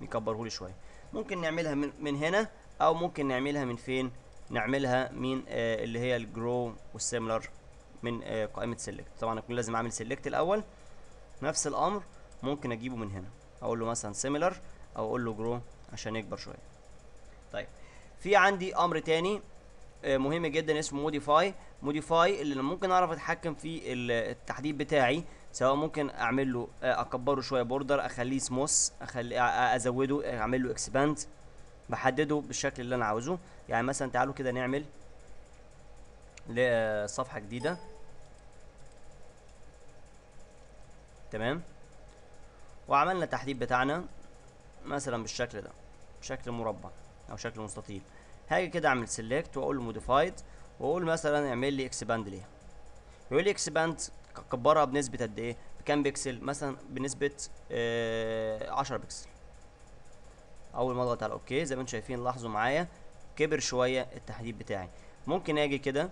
A: يكبره لي شويه ممكن نعملها من هنا او ممكن نعملها من فين نعملها من آه اللي هي الجرو والسيميلر من آه قائمه سيلكت طبعا اكون لازم اعمل سيلكت الاول نفس الامر ممكن اجيبه من هنا اقول له مثلا سيميلر او اقول له جرو عشان يكبر شويه طيب في عندي امر تاني آه، مهم جدا اسمه موديفاي موديفاي اللي ممكن اعرف اتحكم في التحديد بتاعي سواء ممكن اعمل له آه، اكبره شويه بوردر اخليه سموس اخلي ازوده اعمل له اكسباند بحدده بالشكل اللي انا عاوزه يعني مثلا تعالوا كده نعمل آه، صفحه جديده تمام وعملنا التحديد بتاعنا مثلا بالشكل ده شكل مربع او شكل مستطيل هاجي كده اعمل سيلكت واقول موديفايد واقول مثلا اعمل لي اكسباند ليها يقول لي اكسباند كبرها بنسبه قد ايه بكام بكسل مثلا بنسبه 10 آه، بكسل اول ما اضغط على اوكي زي ما انتم شايفين لاحظوا معايا كبر شويه التحديد بتاعي ممكن اجي كده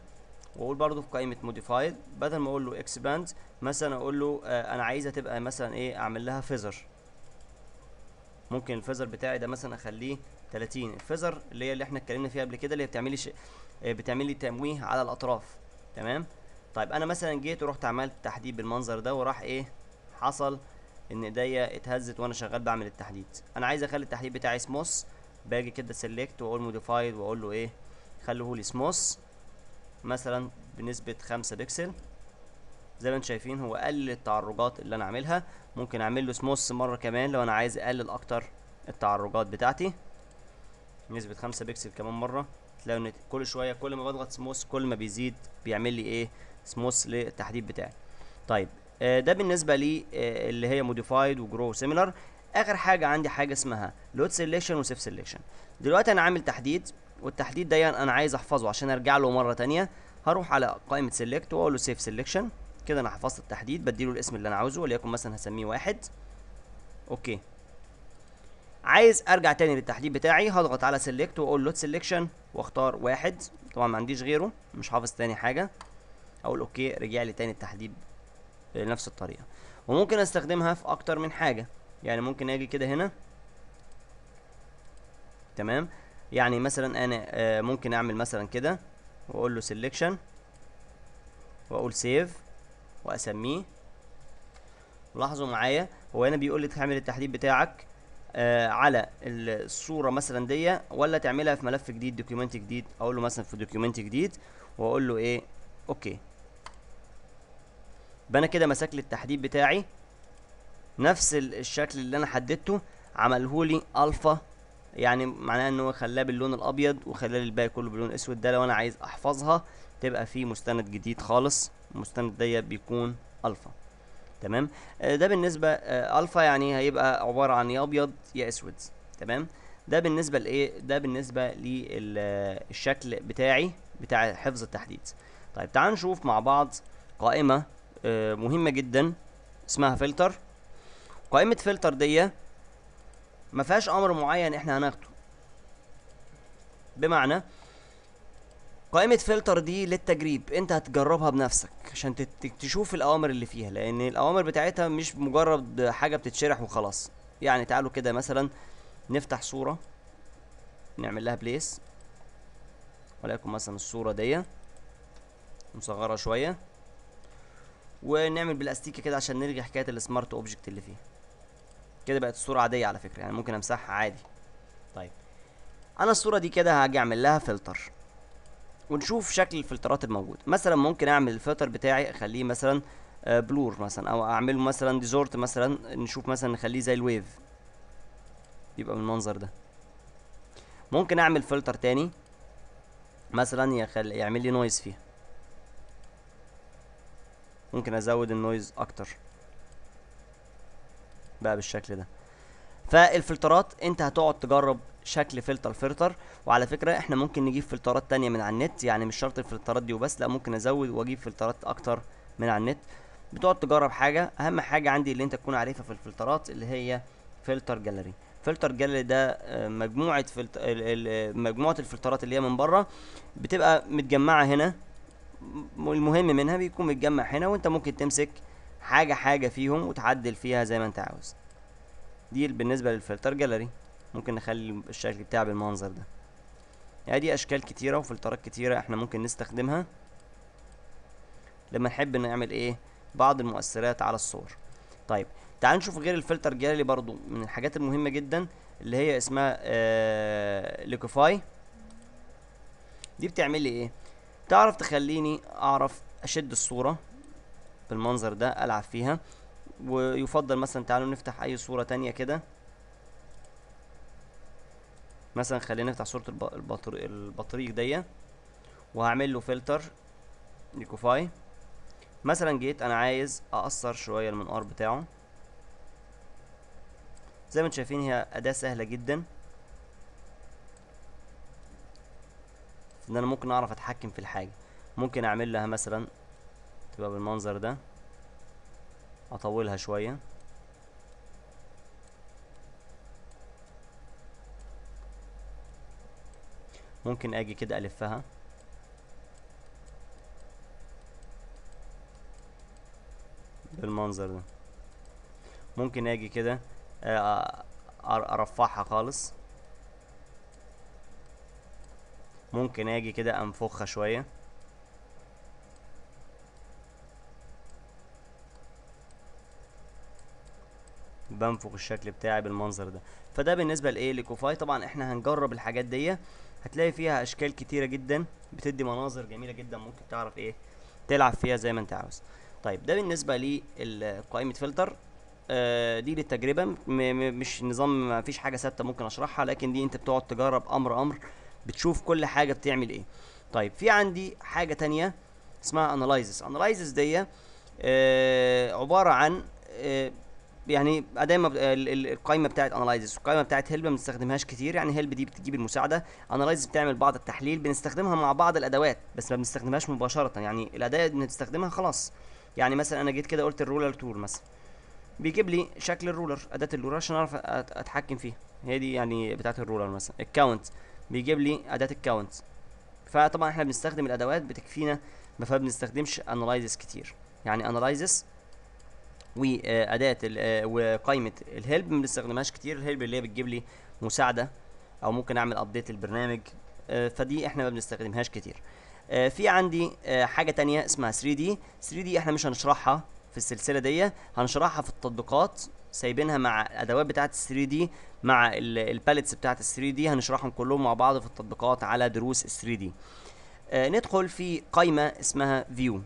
A: واقول برضو في قائمه موديفايد بدل ما اقول له اكسباند مثلا اقول له آه انا عايزها تبقى مثلا ايه اعمل لها فيزر ممكن الفيزر بتاعي ده مثلا اخليه 30 الفيزر اللي هي اللي احنا اتكلمنا فيها قبل كده اللي هي بتعملي ش... آه، بتعملي تمويه على الاطراف تمام طيب انا مثلا جيت ورحت عملت تحديد بالمنظر ده وراح ايه حصل ان ايديا اتهزت وانا شغال بعمل التحديد انا عايز اخلي التحديد بتاعي سموس باجي كده سيلكت واقول موديفايد واقول له ايه خليه لي سموس مثلا بنسبه 5 بكسل زي ما انتم شايفين هو قلل التعرجات اللي انا عاملها ممكن اعمل له سموس مره كمان لو انا عايز اقلل اكتر التعرجات بتاعتي نسبه 5 بكسل كمان مره تلاقوا ان كل شويه كل ما بضغط سموس كل ما بيزيد بيعمل لي ايه سموس للتحديد بتاعي طيب آه، ده بالنسبه لي آه، اللي هي موديفايد وجرو سيميلر اخر حاجه عندي حاجه اسمها لود سيلكشن وسيف سيلكشن دلوقتي انا عامل تحديد والتحديد ده انا عايز احفظه عشان ارجع له مره ثانيه هروح على قائمه سيلكت واقول له سيف سيلكشن كده انا حفظت التحديد بديله الاسم اللي انا عاوزه وليكن مثلا هسميه واحد اوكي عايز ارجع تاني للتحديد بتاعي هضغط على سيلكت واقول لود سيلكشن واختار واحد طبعا ما عنديش غيره مش حافظ تاني حاجه اقول اوكي رجع لي تاني التحديد بنفس الطريقة وممكن استخدمها في اكتر من حاجة يعني ممكن اجي كده هنا تمام يعني مثلا انا آه، ممكن اعمل مثلا كده واقول له سيلكشن واقول سيف واسميه لاحظوا معايا هو هنا بيقول لي تعمل التحديد بتاعك آه على الصوره مثلا دي ولا تعملها في ملف جديد دوكيومنت جديد اقول له مثلا في دوكيومنت جديد واقول له ايه اوكي انا كده مساك لي التحديد بتاعي نفس الشكل اللي انا حددته عمله لي الفا يعني معناه ان هو خلاه باللون الابيض وخلاه الباقي كله باللون الاسود ده لو انا عايز احفظها تبقى في مستند جديد خالص المستند ده بيكون الفا تمام آه، ده بالنسبه آه، الفا يعني هيبقى عباره عن يا ابيض يا اسود تمام ده بالنسبه لايه ده بالنسبه للشكل آه، بتاعي بتاع حفظ التحديد طيب تعال نشوف مع بعض قائمه آه، مهمه جدا اسمها فلتر قائمه فلتر دي ما فيهاش امر معين احنا هناخده بمعنى قائمة فلتر دي للتجريب انت هتجربها بنفسك عشان تشوف الاوامر اللي فيها لان الاوامر بتاعتها مش مجرد حاجة بتتشرح وخلاص يعني تعالوا كده مثلا نفتح صورة نعمل لها بليس وليكن مثلا الصورة دي نصغرها شوية ونعمل بلاستيكه كده عشان نلغي حكايه السمارت اوبجكت اللي فيه كده بقت الصوره عاديه على فكره يعني ممكن امسحها عادي طيب انا الصوره دي كده هاجي اعمل لها فلتر ونشوف شكل الفلترات الموجود مثلا ممكن اعمل الفلتر بتاعي اخليه مثلا بلور آه، مثلا او اعمله مثلا ديزورت مثلا نشوف مثلا نخليه زي الويف يبقى بالمنظر ده ممكن اعمل فلتر تاني مثلا يخل... يعمل لي نويز فيها ممكن ازود النويز اكتر بقى بالشكل ده فالفلترات انت هتقعد تجرب شكل فلتر فلتر وعلى فكرة احنا ممكن نجيب فلترات تانية من على النت يعني مش شرط الفلترات دي وبس لا ممكن ازود واجيب فلترات اكتر من على النت بتقعد تجرب حاجة اهم حاجة عندي اللي انت تكون عارفها في الفلترات اللي هي فلتر جاليري فلتر جاليري ده آه، مجموعة فلت... مجموعة الفلترات اللي هي من بره بتبقى متجمعة هنا المهم منها بيكون متجمع هنا وانت ممكن تمسك حاجة حاجة فيهم وتعدل فيها زي ما انت عاوز دي بالنسبة للفلتر جاليري ممكن نخلي الشكل بتاعه بالمنظر ده يعني دي اشكال كتيرة وفلترات كتيرة احنا ممكن نستخدمها لما نحب نعمل ايه بعض المؤثرات على الصور طيب تعال نشوف غير الفلتر جاليري برضو من الحاجات المهمة جدا اللي هي اسمها آه ليكوفاي دي بتعمل لي ايه تعرف تخليني اعرف اشد الصورة بالمنظر ده العب فيها ويفضل مثلا تعالوا نفتح اي صورة تانية كده مثلا خلينا نفتح صورة البطري البطريق دي وهعمل له فلتر ليكوفاي مثلا جيت انا عايز اقصر شوية المنقار بتاعه زي ما انتم شايفين هي اداة سهلة جدا ان انا ممكن اعرف اتحكم في الحاجه ممكن اعمل لها مثلا تبقى بالمنظر ده اطولها شويه ممكن اجي كده الفها بالمنظر ده ممكن اجي كده آه، ارفعها خالص ممكن اجي كده انفخها شويه بنفخ الشكل بتاعي بالمنظر ده فده بالنسبه لايه لكوفاي طبعا احنا هنجرب الحاجات دي هتلاقي فيها اشكال كتيره جدا بتدي مناظر جميله جدا ممكن تعرف ايه تلعب فيها زي ما انت عاوز طيب ده بالنسبه لقائمه فلتر آه دي للتجربه مش نظام ما فيش حاجه ثابته ممكن اشرحها لكن دي انت بتقعد تجرب امر امر بتشوف كل حاجه بتعمل ايه طيب في عندي حاجه تانية اسمها اناليزس اناليزس دي آه عباره عن آه يعني دايما القائمه بتاعت اناليزس القايمه بتاعت هيلب ما بنستخدمهاش كتير يعني هيلب دي بتجيب المساعده اناليزس بتعمل بعض التحليل بنستخدمها مع بعض الادوات بس ما بنستخدمهاش مباشره يعني الاداه اللي بنستخدمها خلاص يعني مثلا انا جيت كده قلت الرولر تور مثلا بيجيب لي شكل الرولر اداه الرولر عشان اعرف اتحكم فيها هي دي يعني بتاعت الرولر مثلا الكاونت بيجيب لي اداه الكاونت فطبعا احنا بنستخدم الادوات بتكفينا ما فبنستخدمش انالايزس كتير يعني انالايزس آه، واداه وقائمه الهيلب ما بنستخدمهاش كتير الهيلب اللي هي بتجيب لي مساعده او ممكن اعمل ابديت للبرنامج آه، فدي احنا ما بنستخدمهاش كتير آه، في عندي حاجه تانية اسمها 3 دي 3 دي احنا مش هنشرحها في السلسله دي هنشرحها في التطبيقات سايبينها مع الادوات بتاعه ال 3 دي مع الباليتس بتاعه ال 3 دي هنشرحهم كلهم مع بعض في التطبيقات على دروس ال 3 دي آه ندخل في قائمه اسمها فيو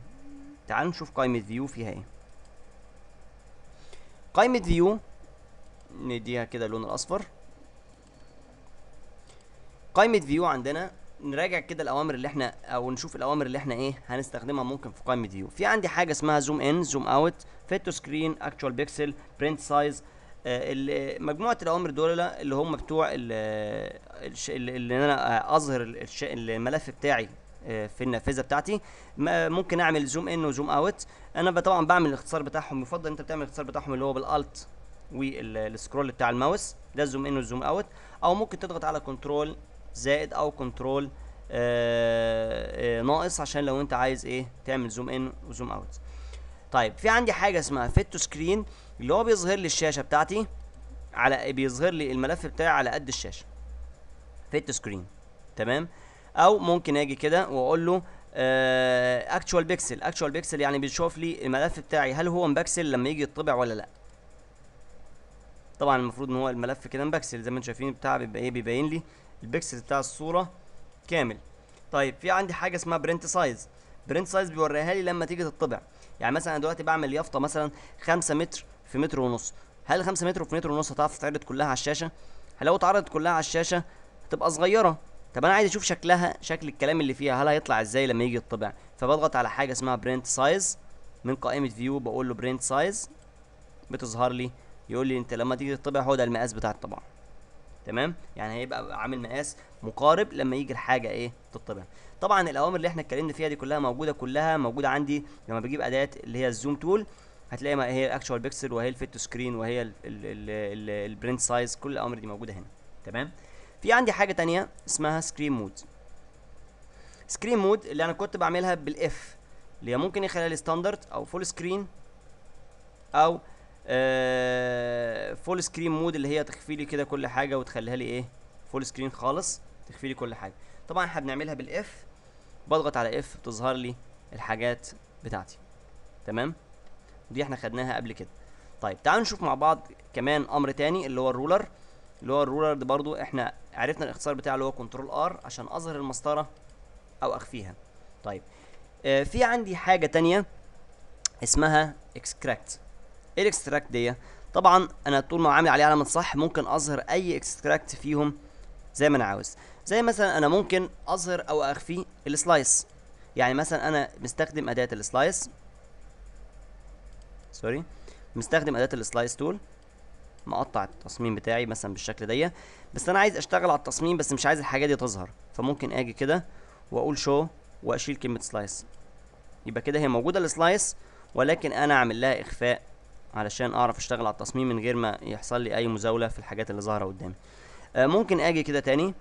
A: تعال نشوف قائمه فيو فيها ايه قائمه فيو نديها كده اللون الاصفر قائمه فيو عندنا نراجع كده الاوامر اللي احنا او نشوف الاوامر اللي احنا ايه هنستخدمها ممكن في قائمه فيو في عندي حاجه اسمها زوم ان زوم اوت فيت تو سكرين اكتوال بيكسل برنت سايز مجموعه الاوامر دول اللي هم بتوع اللي انا اظهر الملف بتاعي آه، في النافذه بتاعتي ممكن اعمل زوم ان وزوم اوت انا طبعا بعمل الاختصار بتاعهم يفضل انت بتعمل الاختصار بتاعهم اللي هو بالالت والسكرول بتاع الماوس ده الزوم ان والزوم اوت او ممكن تضغط على كنترول زائد او كنترول آه، آه، ناقص عشان لو انت عايز ايه تعمل زوم ان وزوم اوت طيب في عندي حاجه اسمها فيت تو سكرين اللي هو بيظهر لي الشاشه بتاعتي على بيظهر لي الملف بتاعي على قد الشاشه فيت تو سكرين تمام او ممكن اجي كده واقول له اكتشوال بيكسل اكتشوال بيكسل يعني بيشوف لي الملف بتاعي هل هو مبكسل لما يجي يطبع ولا لا طبعا المفروض ان هو الملف كده مبكسل زي ما انتم شايفين بتاع بيبقى ايه بيبين لي البكسل بتاع الصوره كامل طيب في عندي حاجه اسمها برنت سايز برنت سايز بيوريها لي لما تيجي تطبع يعني مثلا انا دلوقتي بعمل يافطه مثلا 5 متر في متر ونص هل 5 متر في متر ونص هتعرف تتعرض كلها على الشاشه لو اتعرضت كلها على الشاشه هتبقى صغيره طب انا عايز اشوف شكلها شكل الكلام اللي فيها هل هيطلع ازاي لما يجي يطبع فبضغط على حاجه اسمها برنت سايز من قائمه فيو بقول له برنت سايز بتظهر لي يقول لي انت لما تيجي تطبع هو ده المقاس بتاع الطبعه تمام يعني هيبقى عامل مقاس مقارب لما يجي الحاجه ايه تطبع طبعا الاوامر اللي احنا اتكلمنا فيها دي كلها موجوده كلها موجوده عندي لما بجيب اداه اللي هي الزوم تول هتلاقي ما هي الاكشوال بيكسل وهي الفيت تو سكرين وهي البرنت سايز كل الاوامر دي موجوده هنا تمام في عندي حاجه تانية اسمها سكرين مود سكرين مود اللي انا كنت بعملها بالاف اللي هي ممكن يخليها لي ستاندرد او فول سكرين او فول سكرين مود اللي هي تخفي لي كده كل حاجه وتخليها لي ايه فول سكرين خالص تخفي لي كل حاجه طبعا احنا بنعملها بالاف بضغط على اف بتظهر لي الحاجات بتاعتي تمام دي احنا خدناها قبل كده طيب تعالوا نشوف مع بعض كمان امر تاني اللي هو الرولر اللي هو الرولر ده برضو احنا عرفنا الاختصار بتاعه اللي هو كنترول ار عشان اظهر المسطره او اخفيها طيب آه في عندي حاجه تانية اسمها اكستراكت الاكستراكت دي طبعا انا طول ما عامل عليه علامه صح ممكن اظهر اي اكستراكت فيهم زي ما انا عاوز زي مثلا انا ممكن اظهر او اخفي السلايس يعني مثلا انا مستخدم اداه السلايس سوري مستخدم اداه السلايس تول مقطع التصميم بتاعي مثلا بالشكل ده بس انا عايز اشتغل على التصميم بس مش عايز الحاجه دي تظهر فممكن اجي كده واقول شو واشيل كلمه سلايس يبقى كده هي موجوده السلايس ولكن انا اعمل لها اخفاء علشان اعرف اشتغل على التصميم من غير ما يحصل لي اي مزاوله في الحاجات اللي ظاهره قدامي آه، ممكن اجي كده تاني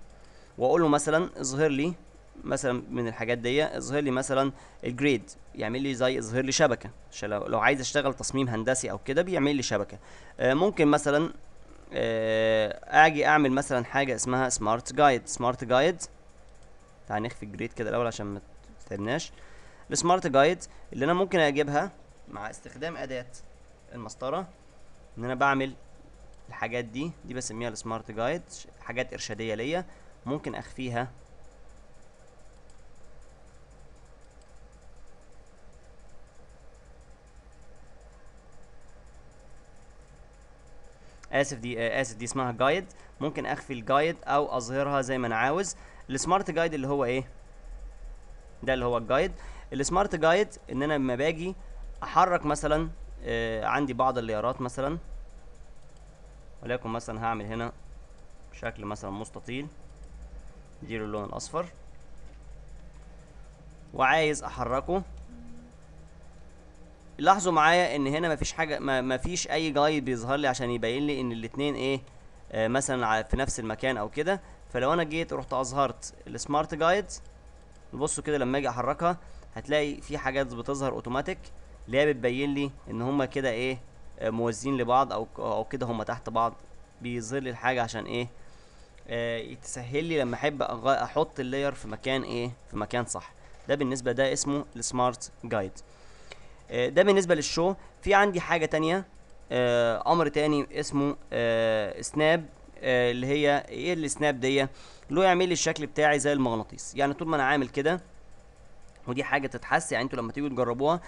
A: واقول له مثلا اظهر لي مثلا من الحاجات دي اظهر لي مثلا الجريد يعمل لي زي اظهر لي شبكه عشان لو عايز اشتغل تصميم هندسي او كده بيعمل لي شبكه آه، ممكن مثلا آه، اجي اعمل مثلا حاجه اسمها سمارت جايد سمارت جايد تعال نخفي الجريد كده الاول عشان ما تتعبناش السمارت جايد اللي انا ممكن اجيبها مع استخدام اداه المسطره ان انا بعمل الحاجات دي دي بسميها السمارت جايد حاجات ارشاديه ليا ممكن اخفيها اسف دي اسف دي اسمها جايد ممكن اخفي الجايد او اظهرها زي ما انا عاوز السمارت جايد اللي هو ايه ده اللي هو الجايد السمارت جايد ان انا لما باجي احرك مثلا آه، عندي بعض الليارات مثلا ولكن مثلا هعمل هنا شكل مثلا مستطيل اديله اللون الاصفر وعايز احركه لاحظوا معايا ان هنا مفيش حاجه مفيش اي جاي بيظهر لي عشان يبين لي ان الاتنين ايه آه مثلا في نفس المكان او كده فلو انا جيت رحت اظهرت السمارت جايد بصوا كده لما اجي احركها هتلاقي في حاجات بتظهر اوتوماتيك اللي هي بتبين لي ان هما كده ايه آه، موازين لبعض او او كده هما تحت بعض بيظهر لي الحاجه عشان ايه آه يتسهل لي لما احب احط اللاير في مكان ايه في مكان صح ده بالنسبه ده اسمه السمارت جايد آه ده بالنسبه للشو في عندي حاجه تانية آه امر تاني اسمه آه سناب آه اللي هي ايه السناب دي اللي هو يعمل لي الشكل بتاعي زي المغناطيس يعني طول ما انا عامل كده ودي حاجه تتحس يعني انتوا لما تيجوا تجربوها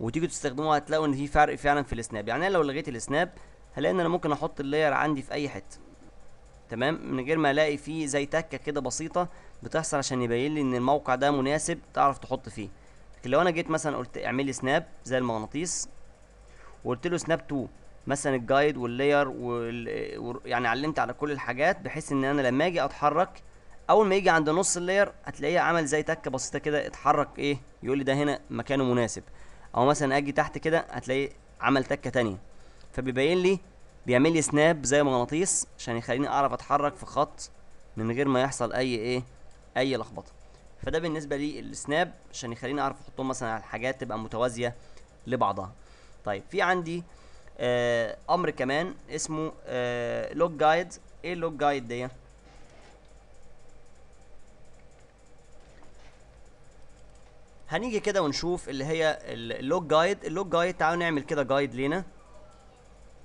A: وتيجوا تستخدموها هتلاقوا ان في فرق فعلا في السناب يعني انا لو لغيت السناب هلاقي ان انا ممكن احط اللاير عندي في اي حته تمام من غير ما الاقي فيه زي تكه كده بسيطه بتحصل عشان يبين لي ان الموقع ده مناسب تعرف تحط فيه لكن لو انا جيت مثلا قلت اعمل لي سناب زي المغناطيس وقلت له سناب 2 مثلا الجايد واللاير وال... و... يعني علمت على كل الحاجات بحيث ان انا لما اجي اتحرك اول ما يجي عند نص اللاير هتلاقيه عمل زي تكه بسيطه كده اتحرك ايه يقول لي ده هنا مكانه مناسب او مثلا اجي تحت كده هتلاقيه عمل تكه تانية فبيبين لي بيعمل لي سناب زي مغناطيس عشان يخليني اعرف اتحرك في خط من غير ما يحصل اي ايه اي لخبطه فده بالنسبه لي السناب عشان يخليني اعرف احطهم مثلا على الحاجات تبقى متوازيه لبعضها طيب في عندي آه امر كمان اسمه آه لوج جايد ايه اللوج جايد دي هنيجي كده ونشوف اللي هي اللوج جايد اللوج جايد تعالوا نعمل كده جايد لينا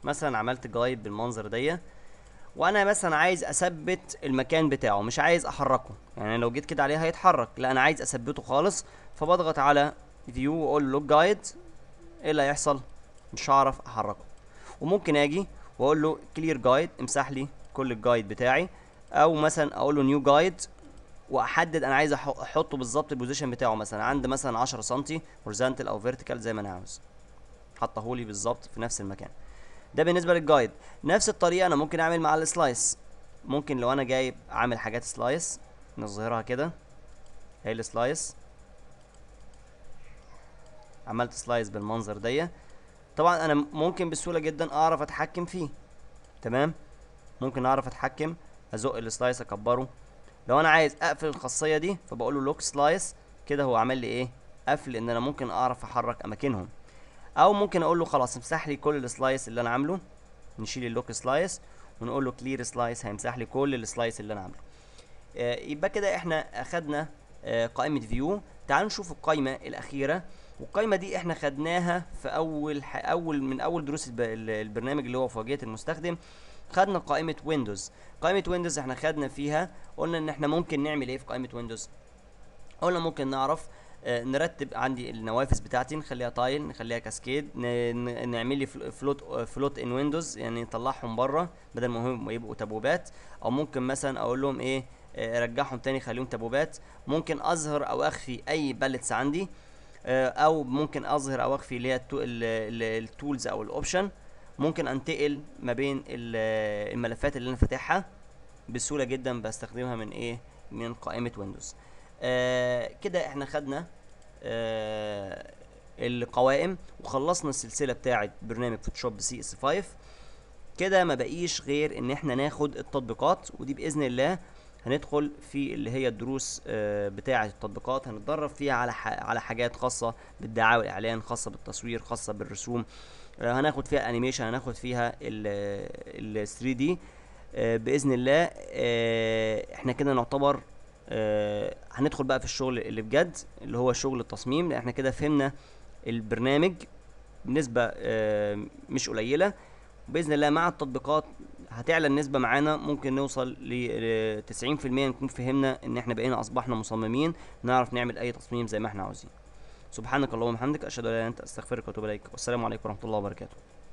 A: مثلا عملت جايد بالمنظر ديه وانا مثلا عايز اثبت المكان بتاعه مش عايز احركه يعني لو جيت كده عليه هيتحرك لا انا عايز اثبته خالص فبضغط على فيو واقول لوج جايد ايه اللي هيحصل مش هعرف احركه وممكن اجي واقول له كلير جايد امسح لي كل الجايد بتاعي او مثلا اقول له نيو جايد واحدد انا عايز احطه بالظبط البوزيشن بتاعه مثلا عند مثلا 10 سم هورزنتال او فيرتيكال زي ما انا عاوز حطهولي بالظبط في نفس المكان ده بالنسبه للجايد نفس الطريقه انا ممكن اعمل مع السلايس ممكن لو انا جايب عامل حاجات سلايس نظهرها كده هي السلايس عملت سلايس بالمنظر ديه طبعا انا ممكن بسهوله جدا اعرف اتحكم فيه تمام ممكن اعرف اتحكم ازق السلايس اكبره لو انا عايز اقفل الخاصيه دي فبقول له لوك سلايس كده هو عمل لي ايه قفل ان انا ممكن اعرف احرك اماكنهم او ممكن اقول له خلاص امسح لي كل السلايس اللي انا عامله نشيل اللوك سلايس ونقول له كلير سلايس هيمسح لي كل السلايس اللي انا عامله آه يبقى كده احنا اخدنا آه قائمه فيو تعالوا نشوف القائمه الاخيره والقائمه دي احنا خدناها في اول اول من اول دروس البرنامج اللي هو في واجهه المستخدم خدنا قائمة ويندوز قائمة ويندوز احنا خدنا فيها قلنا ان احنا ممكن نعمل ايه في قائمة ويندوز قلنا ممكن نعرف آه، نرتب عندي النوافذ بتاعتي نخليها تايل نخليها كاسكيد نعمل لي فلوت فلوت ان ويندوز يعني نطلعهم بره بدل ما هم يبقوا تابوبات او ممكن مثلا اقول لهم ايه ارجعهم رجعهم تاني خليهم تابوبات ممكن اظهر او اخفي اي باليتس عندي آه، او ممكن اظهر او اخفي اللي هي التولز او الاوبشن ممكن انتقل ما بين الملفات اللي انا فاتحها بسهوله جدا بستخدمها من ايه من قائمه ويندوز آه كده احنا خدنا آه القوائم وخلصنا السلسله بتاعه برنامج فوتوشوب سي اس 5 كده ما بقيش غير ان احنا ناخد التطبيقات ودي باذن الله هندخل في اللي هي الدروس آه، بتاعه التطبيقات هنتدرب فيها على على حاجات خاصه بالدعايه والاعلان خاصه بالتصوير خاصه بالرسوم هناخد فيها انيميشن هناخد فيها ال 3 دي آه، باذن الله آه، احنا كده نعتبر آه، هندخل بقى في الشغل اللي بجد اللي هو شغل التصميم لان احنا كده فهمنا البرنامج بنسبه مش قليله باذن الله مع التطبيقات هتعلى النسبه معانا ممكن نوصل ل 90% نكون فهمنا ان احنا بقينا اصبحنا مصممين نعرف نعمل اي تصميم زي ما احنا عاوزين سبحانك اللهم وبحمدك اشهد ان لا اله الا انت استغفرك واتوب اليك والسلام عليكم ورحمه الله وبركاته